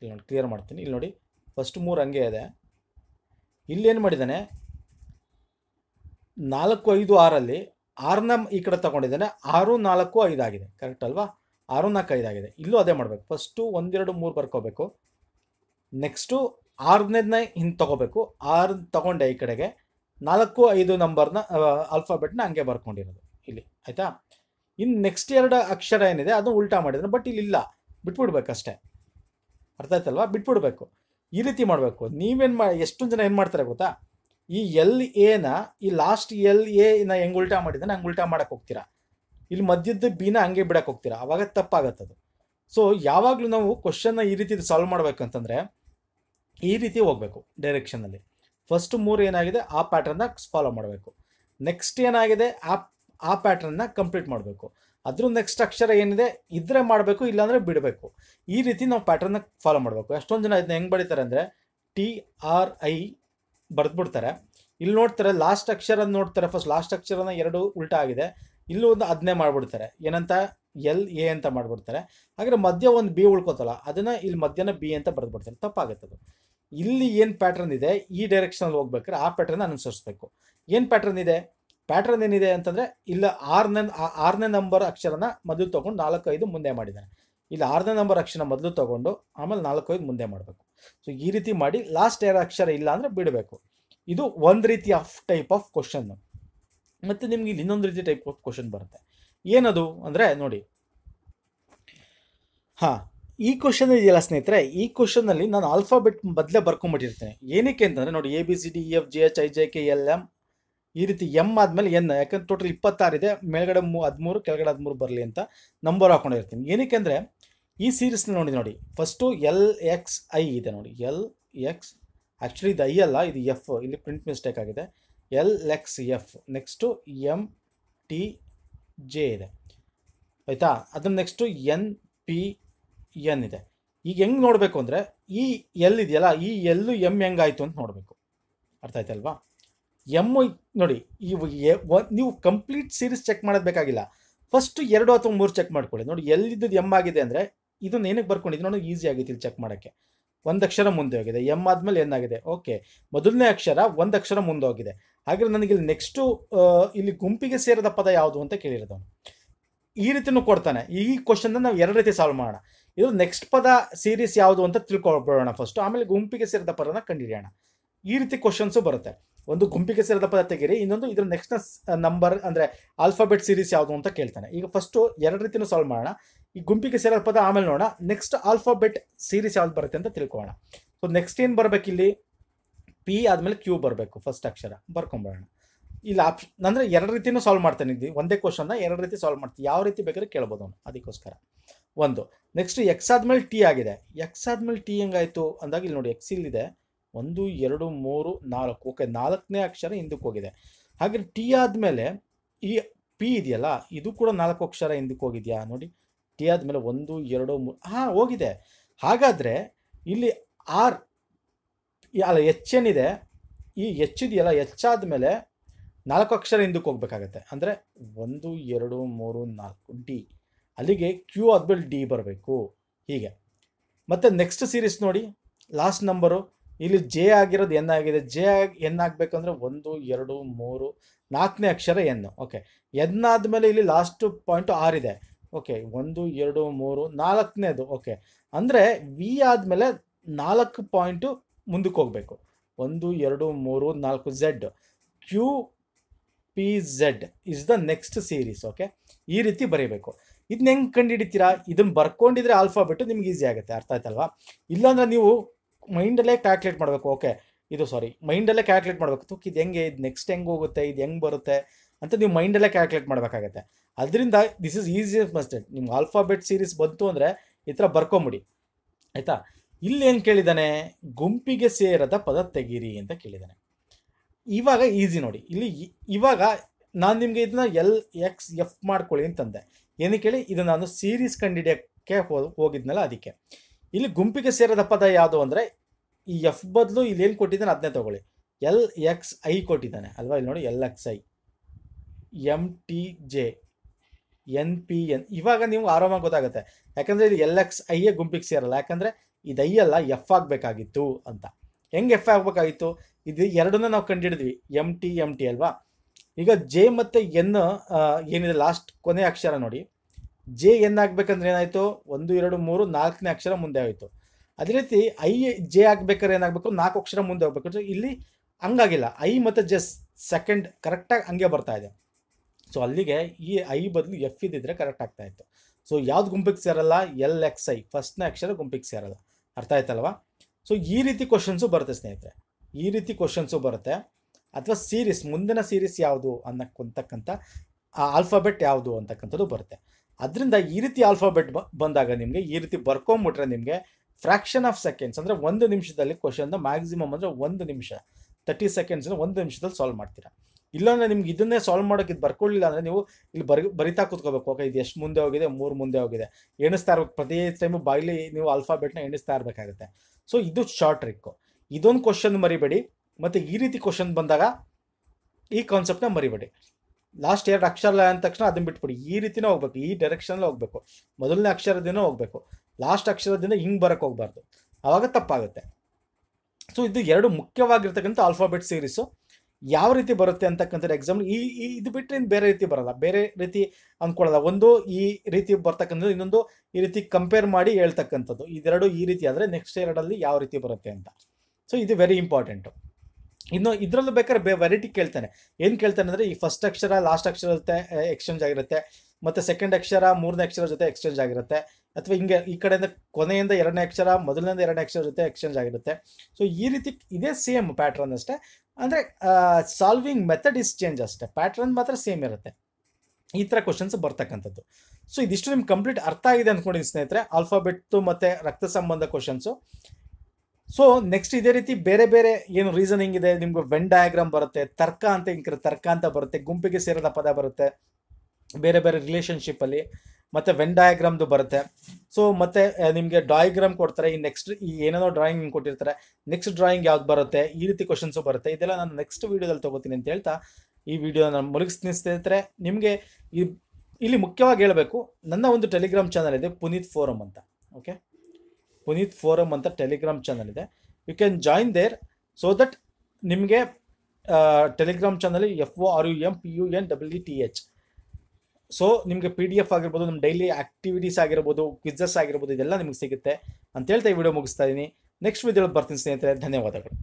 ಇಲ್ಲಿ ನೋಡಿ ಕ್ಲಿಯರ್ ಮಾಡ್ತೀನಿ ಇಲ್ಲಿ ನೋಡಿ ಫಸ್ಟ್ ಮೂರು ಹಂಗೆ ಇದೆ ಇಲ್ಲೇನು ಮಾಡಿದ್ದಾನೆ ನಾಲ್ಕು ಐದು ಆರಲ್ಲಿ ಆರನ್ನ ಈ ಕಡೆ ತೊಗೊಂಡಿದ್ದಾನೆ ಆರು ನಾಲ್ಕು ಐದು ಆಗಿದೆ ಕರೆಕ್ಟ್ ಅಲ್ವಾ ಆರು ನಾಲ್ಕು ಐದು ಆಗಿದೆ ಇಲ್ಲೂ ಅದೇ ಮಾಡಬೇಕು ಫಸ್ಟು ಒಂದೆರಡು ಮೂರು ಬರ್ಕೋಬೇಕು ನೆಕ್ಸ್ಟು ಆರನೇದನ್ನ ಹಿಂದೆ ತೊಗೋಬೇಕು ಆರು ತೊಗೊಂಡೆ ಈ ಕಡೆಗೆ ನಾಲ್ಕು ಐದು ನಂಬರ್ನ ಆಲ್ಫಾಬೆಟ್ನ ಹಂಗೆ ಬರ್ಕೊಂಡಿರೋದು ಇಲ್ಲಿ ಆಯಿತಾ ಇನ್ನು ನೆಕ್ಸ್ಟ್ ಎರಡು ಅಕ್ಷರ ಏನಿದೆ ಅದನ್ನು ಉಲ್ಟಾ ಮಾಡಿದ್ರೆ ಬಟ್ ಇಲ್ಲಿ ಇಲ್ಲ ಅಷ್ಟೇ ಅರ್ಥ ಆಯ್ತಲ್ವಾ ಬಿಟ್ಬಿಡ್ಬೇಕು ಈ ರೀತಿ ಮಾಡಬೇಕು ನೀವೇನು ಮಾಡಿ ಎಷ್ಟೊಂದು ಜನ ಏನು ಮಾಡ್ತಾರೆ ಗೊತ್ತಾ ಈ ಎಲ್ ಎನ ಈ ಲಾಸ್ಟ್ ಎಲ್ ಎನ ಹೆಂಗೆ ಉಲ್ಟಾ ಮಾಡಿದ್ದಾನೆ ಹಂಗೆ ಉಲ್ಟಾ ಮಾಡೋಕೆ ಹೋಗ್ತೀರಾ ಇಲ್ಲಿ ಮಧ್ಯದ ಬೀನ ಹಂಗೆ ಬಿಡಕ್ಕೆ ಹೋಗ್ತೀರಾ ಅವಾಗ ತಪ್ಪಾಗತ್ತದು ಸೊ ಯಾವಾಗಲೂ ನಾವು ಕ್ವಶನ್ನ ಈ ರೀತಿ ಸಾಲ್ವ್ ಮಾಡಬೇಕಂತಂದರೆ ಈ ರೀತಿ ಹೋಗಬೇಕು ಡೈರೆಕ್ಷನಲ್ಲಿ ಫಸ್ಟ್ ಮೂರು ಏನಾಗಿದೆ ಆ ಪ್ಯಾಟರ್ನ ಫಾಲೋ ಮಾಡಬೇಕು ನೆಕ್ಸ್ಟ್ ಏನಾಗಿದೆ ಆ ಆ ಪ್ಯಾಟ್ರನ್ನ ಕಂಪ್ಲೀಟ್ ಮಾಡಬೇಕು ಅದ್ರ ನೆಕ್ಸ್ಟ್ ಅಕ್ಷರ ಏನಿದೆ ಇದ್ರೆ ಮಾಡಬೇಕು ಇಲ್ಲಾಂದರೆ ಬಿಡಬೇಕು ಈ ರೀತಿ ನಾವು ಪ್ಯಾಟ್ರನ್ನ ಫಾಲೋ ಮಾಡಬೇಕು ಎಷ್ಟೊಂದು ಜನ ಇದನ್ನ ಹೆಂಗೆ ಬರೀತಾರೆ ಅಂದರೆ ಟಿ ಆರ್ ಐ ಬರೆದ್ಬಿಡ್ತಾರೆ ಇಲ್ಲಿ ನೋಡ್ತಾರೆ ಲಾಸ್ಟ್ ಅಕ್ಷರ ನೋಡ್ತಾರೆ ಫಸ್ಟ್ ಲಾಸ್ಟ್ ಅಕ್ಷರನ ಎರಡು ಉಲ್ಟಾ ಆಗಿದೆ ಇಲ್ಲೂ ಒಂದು ಅದನ್ನೇ ಮಾಡಿಬಿಡ್ತಾರೆ ಏನಂತ ಎಲ್ ಎ ಅಂತ ಮಾಡಿಬಿಡ್ತಾರೆ ಹಾಗೆ ಮಧ್ಯ ಒಂದು ಬಿ ಉಳ್ಕೋತಲ್ಲ ಅದನ್ನು ಇಲ್ಲಿ ಮಧ್ಯಾಹ್ನ ಬಿ ಅಂತ ಬರೆದ್ಬಿಡ್ತಾರೆ ತಪ್ಪಾಗುತ್ತೆ ಅದು ಇಲ್ಲಿ ಏನು ಪ್ಯಾಟ್ರನ್ ಇದೆ ಈ ಡೈರೆಕ್ಷನಲ್ಲಿ ಹೋಗ್ಬೇಕಾದ್ರೆ ಆ ಪ್ಯಾಟ್ರನ್ನ ಅನುಸರಿಸಬೇಕು ಏನು ಪ್ಯಾಟ್ರನ್ ಇದೆ ಪ್ಯಾಟರ್ನ್ ಏನಿದೆ ಅಂತಂದರೆ ಇಲ್ಲ ಆರನೇ ಆರನೇ ನಂಬರ್ ಅಕ್ಷರನ ಮೊದಲು ತೊಗೊಂಡು ನಾಲ್ಕೈದು ಮುಂದೆ ಮಾಡಿದ್ದಾರೆ ಇಲ್ಲಿ ಆರನೇ ನಂಬರ್ ಅಕ್ಷರ ಮೊದಲು ತಗೊಂಡು ಆಮೇಲೆ ನಾಲ್ಕೈದು ಮುಂದೆ ಮಾಡಬೇಕು ಸೊ ಈ ರೀತಿ ಮಾಡಿ ಲಾಸ್ಟ್ ಯಾರ ಅಕ್ಷರ ಇಲ್ಲ ಅಂದರೆ ಬಿಡಬೇಕು ಇದು ಒಂದು ರೀತಿ ಆಫ್ ಟೈಪ್ ಆಫ್ ಕ್ವಶನ್ನು ಮತ್ತು ನಿಮ್ಗೆ ಇಲ್ಲಿ ಇನ್ನೊಂದು ರೀತಿ ಟೈಪ್ ಆಫ್ ಕ್ವಶನ್ ಬರುತ್ತೆ ಏನದು ಅಂದರೆ ನೋಡಿ ಹಾಂ ಈ ಕ್ವಶನ್ ಇದೆಯಲ್ಲ ಸ್ನೇಹಿತರೆ ಈ ಕ್ವಶನಲ್ಲಿ ನಾನು ಆಲ್ಫಾಬೆಟ್ ಬದಲೇ ಬರ್ಕೊಂಬಿಟ್ಟಿರ್ತೇನೆ ಏನಕ್ಕೆ ಅಂತಂದರೆ ನೋಡಿ A B C D E F G H I J K L M ಈ ರೀತಿ ಎಮ್ ಆದಮೇಲೆ ಎನ್ ಯಾಕಂದ್ರೆ ಟೋಟಲ್ ಇಪ್ಪತ್ತಾರು ಇದೆ ಮೇಲ್ಗಡೆ ಮೂ ಹದಿಮೂರು ಕೆಳಗಡೆ ಹದಿಮೂರು ಬರಲಿ ಅಂತ ನಂಬರ್ ಹಾಕೊಂಡಿರ್ತೀನಿ ಏನಕ್ಕೆ ಅಂದರೆ ಈ ಸೀರೀಸ್ನ ನೋಡಿ ನೋಡಿ ಫಸ್ಟು ಎಲ್ ಎಕ್ಸ್ ಐ ಇದೆ ನೋಡಿ ಎಲ್ ಎಕ್ಸ್ ಆ್ಯಕ್ಚುಲಿ ಇದು ಐ ಅಲ್ಲ ಇದು ಎಫ್ ಇಲ್ಲಿ ಪ್ರಿಂಟ್ ಮಿಸ್ಟೇಕ್ ಆಗಿದೆ L X F next M T J ಇದೆ ಆಯಿತಾ ಅದನ್ನು ನೆಕ್ಸ್ಟು ಎನ್ ಪಿ ಎನ್ ಇದೆ ಈಗ ಹೆಂಗೆ ನೋಡಬೇಕು ಅಂದರೆ ಈ ಎಲ್ ಇದೆಯಲ್ಲ ಈ ಎಲ್ಲು ಎಮ್ ಹೆಂಗಾಯಿತು ಅಂತ ನೋಡಬೇಕು ಅರ್ಥ ಆಯ್ತಲ್ವಾ ಎಮ್ ನೋಡಿ ಇವು ನೀವು ಕಂಪ್ಲೀಟ್ ಸೀರೀಸ್ ಚೆಕ್ ಮಾಡೋದು ಬೇಕಾಗಿಲ್ಲ ಫಸ್ಟು ಎರಡು ಅಥವಾ ಮೂರು ಚೆಕ್ ಮಾಡ್ಕೊಳ್ಳಿ ನೋಡಿ ಎಲ್ಲಿದ್ದು ಎಮ್ ಆಗಿದೆ ಅಂದರೆ ಇದನ್ನ ಏನಕ್ಕೆ ಬರ್ಕೊಂಡಿದ್ದು ನೋಡಿ ಈಸಿ ಆಗಿತ್ತು ಇಲ್ಲಿ ಚೆಕ್ ಮಾಡೋಕ್ಕೆ ಒಂದು ಅಕ್ಷರ ಮುಂದೆ ಹೋಗಿದೆ ಎಮ್ ಆದಮೇಲೆ ಏನಾಗಿದೆ ಓಕೆ ಮೊದಲನೇ ಅಕ್ಷರ ಒಂದು ಅಕ್ಷರ ಮುಂದೆ ಹೋಗಿದೆ ಹಾಗೆ ನನಗೆ ಇಲ್ಲಿ ನೆಕ್ಸ್ಟು ಇಲ್ಲಿ ಗುಂಪಿಗೆ ಸೇರಿದ ಪದ ಯಾವುದು ಅಂತ ಕೇಳಿರೋದು ಈ ರೀತಿಯೂ ಕೊಡ್ತಾನೆ ಈ ಕ್ವಶನ್ ನಾವು ಎರಡು ರೀತಿ ಸಾಲ್ವ್ ಮಾಡೋಣ ಇದು ನೆಕ್ಸ್ಟ್ ಪದ ಸೀರೀಸ್ ಯಾವುದು ಅಂತ ತಿಳ್ಕೊಳ್ಬೋಣ ಫಸ್ಟು ಆಮೇಲೆ ಗುಂಪಿಗೆ ಸೇರಿದ ಪದನ ಕಂಡಿಡಿಯೋಣ ಈ ರೀತಿ ಕ್ವಶನ್ಸು ಬರುತ್ತೆ ಒಂದು ಗುಂಪಿಗೆ ಸೇರಿದ ಪದ ತೆಗೀರಿ ಇನ್ನೊಂದು ಇದ್ರ ನೆಕ್ಸ್ಟ್ ನಂಬರ್ ಅಂದರೆ ಆಲ್ಫಾಬೆಟ್ ಸೀರೀಸ್ ಯಾವುದು ಅಂತ ಕೇಳ್ತಾನೆ ಈಗ ಫಸ್ಟು ಎರಡು ರೀತಿನೂ ಸಾಲ್ವ್ ಮಾಡೋಣ ಈ ಗುಂಪಿಗೆ ಸೇರಿದ ಪದ ಆಮೇಲೆ ನೋಡೋಣ ನೆಕ್ಸ್ಟ್ ಆಲ್ಫಾಬೆಟ್ ಸೀರೀಸ್ ಯಾವ್ದು ಬರುತ್ತೆ ಅಂತ ತಿಳ್ಕೊಳ್ಳೋಣ ಸೊ ನೆಕ್ಸ್ಟ್ ಏನು ಬರಬೇಕಿಲ್ಲಿ ಪಿ ಆದಮೇಲೆ ಕ್ಯೂ ಬರಬೇಕು ಫಸ್ಟ್ ಅಕ್ಷರ ಬರ್ಕೊಂಬರೋಣ ಇಲ್ಲಿ ಆಪ್ಷನ್ ಅಂದರೆ ಎರಡು ರೀತಿಯೂ ಸಾಲ್ವ್ ಮಾಡ್ತಾನೆ ಇದ್ದೀವಿ ಒಂದೇ ಕ್ವಶನ್ನ ಎರಡು ರೀತಿ ಸಾಲ್ವ್ ಮಾಡ್ತೀವಿ ಯಾವ ರೀತಿ ಬೇಕಾದ್ರೆ ಕೇಳ್ಬೋದು ಅವನು ಅದಕ್ಕೋಸ್ಕರ ಒಂದು ನೆಕ್ಸ್ಟ್ ಎಕ್ಸ್ ಆದಮೇಲೆ ಟಿ ಆಗಿದೆ ಎಕ್ಸ್ ಆದಮೇಲೆ ಟಿ ಹೆಂಗಾಯಿತು ಅಂದಾಗ ಇಲ್ಲಿ ನೋಡಿ ಎಕ್ಸ್ ಇಲ್ಲಿದೆ ಒಂದು ಎರಡು ಮೂರು ನಾಲ್ಕು ಓಕೆ ನಾಲ್ಕನೇ ಅಕ್ಷರ ಹಿಂದಕ್ಕೆ ಹೋಗಿದೆ ಹಾಗೆ ಟಿ ಆದಮೇಲೆ ಈ ಪಿ ಇದೆಯಲ್ಲ ಇದು ಕೂಡ ನಾಲ್ಕು ಅಕ್ಷರ ಹಿಂದಕ್ಕೆ ಹೋಗಿದೆಯಾ ನೋಡಿ ಟಿ ಆದಮೇಲೆ ಒಂದು ಎರಡು ಮೂರು ಹಾಂ ಹೋಗಿದೆ ಹಾಗಾದರೆ ಇಲ್ಲಿ ಆರ್ ಅಲ್ಲ ಎಚ್ ಏನಿದೆ ಈ ಎಚ್ ಇದೆಯಲ್ಲ ಎಚ್ ಆದಮೇಲೆ ನಾಲ್ಕು ಅಕ್ಷರ ಹಿಂದಕ್ಕೆ ಹೋಗ್ಬೇಕಾಗತ್ತೆ ಅಂದರೆ ಒಂದು ಎರಡು ಮೂರು ನಾಲ್ಕು ಡಿ ಅಲ್ಲಿಗೆ ಕ್ಯೂ ಆದ್ಮೇಲೆ ಡಿ ಬರಬೇಕು ಹೀಗೆ ಮತ್ತು ನೆಕ್ಸ್ಟ್ ಸೀರೀಸ್ ನೋಡಿ ಲಾಸ್ಟ್ ನಂಬರು ಇಲ್ಲಿ ಜೆ ಆಗಿರೋದು ಎನ್ ಆಗಿದೆ ಜೆ ಎನ್ ಆಗಬೇಕಂದ್ರೆ ಒಂದು ಎರಡು ಮೂರು ನಾಲ್ಕನೇ ಅಕ್ಷರ ಎನ್ ಓಕೆ ಎನ್ ಆದಮೇಲೆ ಇಲ್ಲಿ ಲಾಸ್ಟ್ ಪಾಯಿಂಟು ಆರಿದೆ ಓಕೆ ಒಂದು ಎರಡು ಮೂರು ನಾಲ್ಕನೇದು ಓಕೆ ಅಂದರೆ ವಿ ಆದಮೇಲೆ ನಾಲ್ಕು ಪಾಯಿಂಟು ಮುಂದಕ್ಕೆ ಹೋಗಬೇಕು ಒಂದು ಎರಡು ಮೂರು ನಾಲ್ಕು Z Q P Z is the next series okay ಈ ರೀತಿ ಬರೀಬೇಕು ಇದನ್ನ ಹೆಂಗೆ ಕಂಡು ಹಿಡಿತೀರಾ ಇದನ್ನು ಬರ್ಕೊಂಡಿದ್ರೆ ಆಲ್ಫಾಬೆಟ್ಟು ನಿಮ್ಗೆ ಈಸಿ ಆಗುತ್ತೆ ಅರ್ಥ ಆಯ್ತಲ್ವಾ ಇಲ್ಲಾಂದ್ರೆ ನೀವು ಮೈಂಡಲ್ಲೇ ಕ್ಯಾಲ್ಕುಲೇಟ್ ಮಾಡಬೇಕು ಓಕೆ ಇದು ಸಾರಿ ಮೈಂಡಲ್ಲೇ ಕ್ಯಾಲ್ಕುಲೇಟ್ ಮಾಡಬೇಕು ತುಕ್ ಇದು ಹೆಂಗೆ ಇದು ನೆಕ್ಸ್ಟ್ ಹೆಂಗೆ ಹೋಗುತ್ತೆ ಇದು ಹೆಂಗೆ ಬರುತ್ತೆ ಅಂತ ನೀವು ಮೈಂಡಲ್ಲೇ ಕ್ಯಾಲ್ಕುಲೇಟ್ ಮಾಡಬೇಕಾಗತ್ತೆ ಅದರಿಂದ ದಿಸ್ ಇಸ್ ಈಸಿಯಸ್ಟ್ ಮಸ್ಟೆಡ್ ನಿಮ್ಗೆ ಆಲ್ಫಾಬೆಟ್ ಸೀರೀಸ್ ಬಂತು ಅಂದರೆ ಈ ಥರ ಬರ್ಕೊಂಬಿಡಿ ಆಯಿತಾ ಏನು ಕೇಳಿದ್ದಾನೆ ಗುಂಪಿಗೆ ಸೇರದ ಪದ ತೆಗೀರಿ ಅಂತ ಕೇಳಿದ್ದಾನೆ ಇವಾಗ ಈಸಿ ನೋಡಿ ಇಲ್ಲಿ ಇವಾಗ ನಾನು ನಿಮಗೆ ಇದನ್ನ ಎಲ್ ಎಕ್ಸ್ ಎಫ್ ಮಾಡ್ಕೊಳ್ಳಿ ಅಂತಂದೆ ಏನಕ್ಕೆ ಹೇಳಿ ಇದನ್ನ ನಾನು ಸೀರೀಸ್ ಕಂಡಿಡಿಯೋಕ್ಕೆ ಹೋಗಿದ್ನಲ್ಲ ಅದಕ್ಕೆ ಇಲ್ಲಿ ಗುಂಪಿಗೆ ಸೇರಿದ ಪದ ಯಾವುದು ಅಂದರೆ ಈ ಎಫ್ ಬದಲು ಇಲ್ಲಿ ಏನು ಕೊಟ್ಟಿದ್ದಾನೆ ಅದನ್ನೇ ತೊಗೊಳ್ಳಿ ಎಲ್ ಎಕ್ಸ್ ಐ ಕೊಟ್ಟಿದ್ದಾನೆ ಅಲ್ವಾ ಇಲ್ಲಿ ನೋಡಿ L X I M T J N P N ಇವಾಗ ನೀವು ಆರಾಮಾಗಿ ಗೊತ್ತಾಗುತ್ತೆ ಯಾಕಂದರೆ ಇಲ್ಲಿ ಎಲ್ ಎಕ್ಸ್ ಐ ಎ ಗುಂಪಿಗೆ ಸೇರಲ್ಲ ಯಾಕಂದರೆ ಇದು ಐ ಅಲ್ಲ ಎಫ್ ಆಗಬೇಕಾಗಿತ್ತು ಅಂತ ಹೆಂಗೆ ಎಫ್ ಆಗಬೇಕಾಗಿತ್ತು ಇದು ಎರಡನ್ನ ನಾವು ಕಂಡುಹಿಡಿದ್ವಿ ಎಮ್ ಟಿ ಎಮ್ ಟಿ ಅಲ್ವಾ ಈಗ ಜೆ ಮತ್ತು ಎನ್ ಏನಿದೆ ಲಾಸ್ಟ್ ಕೊನೆ ಅಕ್ಷರ ನೋಡಿ ಜೆ ಎನ್ ಆಗ್ಬೇಕಂದ್ರೆ ಏನಾಯಿತು ಒಂದು ಎರಡು ಮೂರು ನಾಲ್ಕನೇ ಅಕ್ಷರ ಮುಂದೆ ಆಯಿತು ಅದೇ ರೀತಿ ಐ ಜೆ ಆಗ್ಬೇಕಾದ್ರೆ ಏನಾಗಬೇಕು ನಾಲ್ಕು ಅಕ್ಷರ ಮುಂದೆ ಹೋಗ್ಬೇಕು ಇಲ್ಲಿ ಹಂಗಾಗಿಲ್ಲ ಐ ಮತ್ತು ಜೆ ಸೆಕೆಂಡ್ ಕರೆಕ್ಟಾಗಿ ಹಂಗೆ ಬರ್ತಾ ಇದೆ ಸೊ ಅಲ್ಲಿಗೆ ಈ ಐ ಬದಲು ಎಫ್ ಇದ್ದಿದ್ರೆ ಕರೆಕ್ಟ್ ಆಗ್ತಾ ಇತ್ತು ಸೊ ಯಾವ್ದು ಗುಂಪಿಗೆ ಸೇರಲ್ಲ ಎಲ್ ಎಕ್ಸ್ ಐ ಫಸ್ಟ್ನೇ ಅಕ್ಷರ ಗುಂಪಿಗೆ ಸೇರಲ್ಲ ಅರ್ಥ ಆಯ್ತಲ್ವಾ ಸೊ ಈ ರೀತಿ ಕ್ವಶನ್ಸು ಬರುತ್ತೆ ಸ್ನೇಹಿತರೆ ಈ ರೀತಿ ಕ್ವಶನ್ಸು ಬರುತ್ತೆ ಅಥವಾ ಸೀರೀಸ್ ಮುಂದಿನ ಸೀರೀಸ್ ಯಾವುದು ಅನ್ನಕ್ಕಂತಕ್ಕಂಥ ಆಲ್ಫಾಬೆಟ್ ಯಾವುದು ಅಂತಕ್ಕಂಥದ್ದು ಬರುತ್ತೆ ಅದರಿಂದ ಈ ರೀತಿ ಆಲ್ಫಾಬೆಟ್ ಬಂದಾಗ ನಿಮಗೆ ಈ ರೀತಿ ಬರ್ಕೊಂಬಿಟ್ರೆ ನಿಮಗೆ ಫ್ರ್ಯಾಕ್ಷನ್ ಆಫ್ ಸೆಕೆಂಡ್ಸ್ ಅಂದರೆ ಒಂದು ನಿಮಿಷದಲ್ಲಿ ಕ್ವಶನ್ನ ಮ್ಯಾಕ್ಸಿಮಮ್ ಅಂದರೆ ಒಂದು ನಿಮಿಷ ತರ್ಟಿ ಸೆಕೆಂಡ್ಸ್ ಒಂದು ನಿಮಿಷದಲ್ಲಿ ಸಾಲ್ವ್ ಮಾಡ್ತೀರಾ ಇಲ್ಲಾಂದರೆ ನಿಮ್ಗೆ ಇದನ್ನೇ ಸಾಲ್ವ್ ಮಾಡೋಕೆ ಇದು ಬರ್ಕೊಳ್ಳಿಲ್ಲ ಅಂದರೆ ನೀವು ಇಲ್ಲಿ ಬರಿ ಬರಿತಾ ಕೂತ್ಕೋಬೇಕು ಓಕೆ ಇದು ಎಷ್ಟು ಮುಂದೆ ಹೋಗಿದೆ ಮೂರು ಮುಂದೆ ಹೋಗಿದೆ ಎಣಿಸ್ತಾ ಇರ್ಬೇಕು ಪ್ರತಿ ಟೈಮು ಬಾಯಲ್ಲಿ ನೀವು ಆಲ್ಫಾಬೆಟ್ನ ಎಣಿಸ್ತಾ ಇರಬೇಕಾಗುತ್ತೆ ಸೊ ಇದು ಶಾರ್ಟ್ ಟ್ರಿಕ್ಕು ಇದೊಂದು ಕ್ವಶನ್ ಮರಿಬೇಡಿ ಮತ್ತು ಈ ರೀತಿ ಕ್ವಶನ್ ಬಂದಾಗ ಈ ಕಾನ್ಸೆಪ್ಟನ್ನ ಮರಿಬೇಡಿ ಲಾಸ್ಟ್ ಎರಡು ಅಕ್ಷರ ಅಂದ ತಕ್ಷಣ ಅದನ್ನ ಬಿಟ್ಬಿಡಿ ಈ ರೀತಿನೇ ಹೋಗ್ಬೇಕು ಈ ಡೈರೆಕ್ಷನಲ್ಲಿ ಹೋಗ್ಬೇಕು ಮೊದಲನೇ ಅಕ್ಷರದಿಂದ ಹೋಗ್ಬೇಕು ಲಾಸ್ಟ್ ಅಕ್ಷರದಿಂದ ಹಿಂಗೆ ಬರಕ್ಕೆ ಹೋಗ್ಬಾರ್ದು ಆವಾಗ ತಪ್ಪಾಗುತ್ತೆ ಸೊ ಇದು ಎರಡು ಮುಖ್ಯವಾಗಿರ್ತಕ್ಕಂಥ ಆಲ್ಫಾಬೆಟ್ ಸೀರೀಸು ಯಾವ ರೀತಿ ಬರುತ್ತೆ ಅಂತಕ್ಕಂಥ ಎಕ್ಸಾಮ್ ಈ ಇದು ಬಿಟ್ಟರೆ ಇನ್ನು ಬೇರೆ ರೀತಿ ಬರಲ್ಲ ಬೇರೆ ರೀತಿ ಅಂದ್ಕೊಳ್ಳಲ್ಲ ಒಂದು ಈ ರೀತಿ ಬರ್ತಕ್ಕಂಥದ್ದು ಇನ್ನೊಂದು ಈ ರೀತಿ ಕಂಪೇರ್ ಮಾಡಿ ಹೇಳ್ತಕ್ಕಂಥದ್ದು ಇದೆರಡು ಈ ರೀತಿ ಆದರೆ ನೆಕ್ಸ್ಟ್ ಎರಡಲ್ಲಿ ಯಾವ ರೀತಿ ಬರುತ್ತೆ ಅಂತ ಸೊ ಇದು ವೆರಿ ಇಂಪಾರ್ಟೆಂಟು ಇನ್ನು ಇದರಲ್ಲೂ ಬೇಕಾದ್ರೆ ಬೇ ವೆರೈಟಿ ಕೇಳ್ತಾನೆ ಏನು ಕೇಳ್ತಾನೆ ಅಂದರೆ ಈ ಫಸ್ಟ್ ಅಕ್ಷರ ಲಾಸ್ಟ್ ಅಕ್ಷರ ಜೊತೆ ಎಕ್ಸ್ಚೇಂಜ್ ಆಗಿರುತ್ತೆ ಮತ್ತು ಸೆಕೆಂಡ್ ಅಕ್ಷರ ಮೂರನೇ ಅಕ್ಷರ ಜೊತೆ ಎಕ್ಸ್ಚೇಂಜ್ ಆಗಿರುತ್ತೆ ಅಥವಾ ಹಿಂಗೆ ಈ ಕಡೆಯಿಂದ ಕೊನೆಯಿಂದ ಎರಡನೇ ಅಕ್ಷರ ಮೊದಲನೇದ ಎರಡನೇ ಅಕ್ಷರ ಜೊತೆ ಎಕ್ಸ್ಚೇಂಜ್ ಆಗಿರುತ್ತೆ ಸೊ ಈ ರೀತಿ ಇದೇ ಸೇಮ್ ಪ್ಯಾಟ್ರನ್ ಅಷ್ಟೇ ಅಂದರೆ ಸಾಲ್ವಿಂಗ್ ಮೆಥಡ್ ಇಸ್ ಚೇಂಜ್ ಅಷ್ಟೇ ಪ್ಯಾಟ್ರನ್ ಮಾತ್ರ ಸೇಮ್ ಇರುತ್ತೆ ಈ ಥರ ಕ್ವಶನ್ಸ್ ಬರ್ತಕ್ಕಂಥದ್ದು ಸೊ ಇದಿಷ್ಟು ನಿಮ್ಗೆ ಕಂಪ್ಲೀಟ್ ಅರ್ಥ ಆಗಿದೆ ಅಂದ್ಕೊಂಡಿದ್ದೀನಿ ಸ್ನೇಹಿತರೆ ಆಲ್ಫಾಬೆಟ್ಟು ಮತ್ತು ರಕ್ತ ಸಂಬಂಧ ಕ್ವಶನ್ಸು ಸೊ ನೆಕ್ಸ್ಟ್ ಇದೇ ರೀತಿ ಬೇರೆ ಬೇರೆ ಏನು ರೀಸನಿಂಗ್ ಇದೆ ನಿಮ್ಗೆ ವೆನ್ ಡಯಾಗ್ರಾಮ್ ಬರುತ್ತೆ ತರ್ಕ ಅಂತ ಹಿಂಗೆ ತರ್ಕ ಅಂತ ಬರುತ್ತೆ ಗುಂಪಿಗೆ ಸೇರಿದ ಪದ ಬರುತ್ತೆ ಬೇರೆ ಬೇರೆ ಅಲ್ಲಿ ಮತ್ತು ವೆನ್ ಡಯಾಗ್ರಾಮ್ದು ಬರುತ್ತೆ ಸೊ ಮತ್ತು ನಿಮಗೆ ಡಯಾಗ್ರಾಮ್ ಕೊಡ್ತಾರೆ ಈ ನೆಕ್ಸ್ಟ್ ಈ ಏನೇನೋ ಡ್ರಾಯಿಂಗ್ ಕೊಟ್ಟಿರ್ತಾರೆ ನೆಕ್ಸ್ಟ್ ಡ್ರಾಯಿಂಗ್ ಯಾವ್ದು ಬರುತ್ತೆ ಈ ರೀತಿ ಕ್ವಶನ್ಸು ಬರುತ್ತೆ ಇದೆಲ್ಲ ನಾನು ನೆಕ್ಸ್ಟ್ ವೀಡಿಯೋದಲ್ಲಿ ತೊಗೋತೀನಿ ಅಂತ ಹೇಳ್ತಾ ಈ ವಿಡಿಯೋ ನಾನು ಮುಳುಗಿಸ್ತೀನಿ ಸ್ನೇಹಿತರೆ ನಿಮಗೆ ಇಲ್ಲಿ ಮುಖ್ಯವಾಗಿ ಹೇಳಬೇಕು ನನ್ನ ಒಂದು ಟೆಲಿಗ್ರಾಮ್ ಚಾನಲ್ ಇದೆ ಪುನೀತ್ ಫೋರಮ್ ಅಂತ ಓಕೆ ಪುನೀತ್ ಫೋರಮ್ ಅಂತ ಟೆಲಿಗ್ರಾಮ್ ಚಾನಲ್ ಇದೆ you can join there so that ನಿಮಗೆ Telegram channel F O R U M P U N W T H so ನಿಮಗೆ ಪಿ ಡಿ ಎಫ್ ಆಗಿರ್ಬೋದು ನಮ್ಮ ಡೈಲಿ ಆ್ಯಕ್ಟಿವಿಟೀಸ್ ಆಗಿರ್ಬೋದು quizzes ಆಗಿರ್ಬೋದು ಇದೆಲ್ಲ ನಿಮಗೆ ಸಿಗುತ್ತೆ ಅಂತ ಹೇಳ್ತಾ ಈ ವಿಡಿಯೋ ಮುಗಿಸ್ತಾ ಇದ್ದೀನಿ ನೆಕ್ಸ್ಟ್ ವಿಡಿಯೋ ಬರ್ತೀನಿ ಸ್ನೇಹಿತರೆ ಧನ್ಯವಾದಗಳು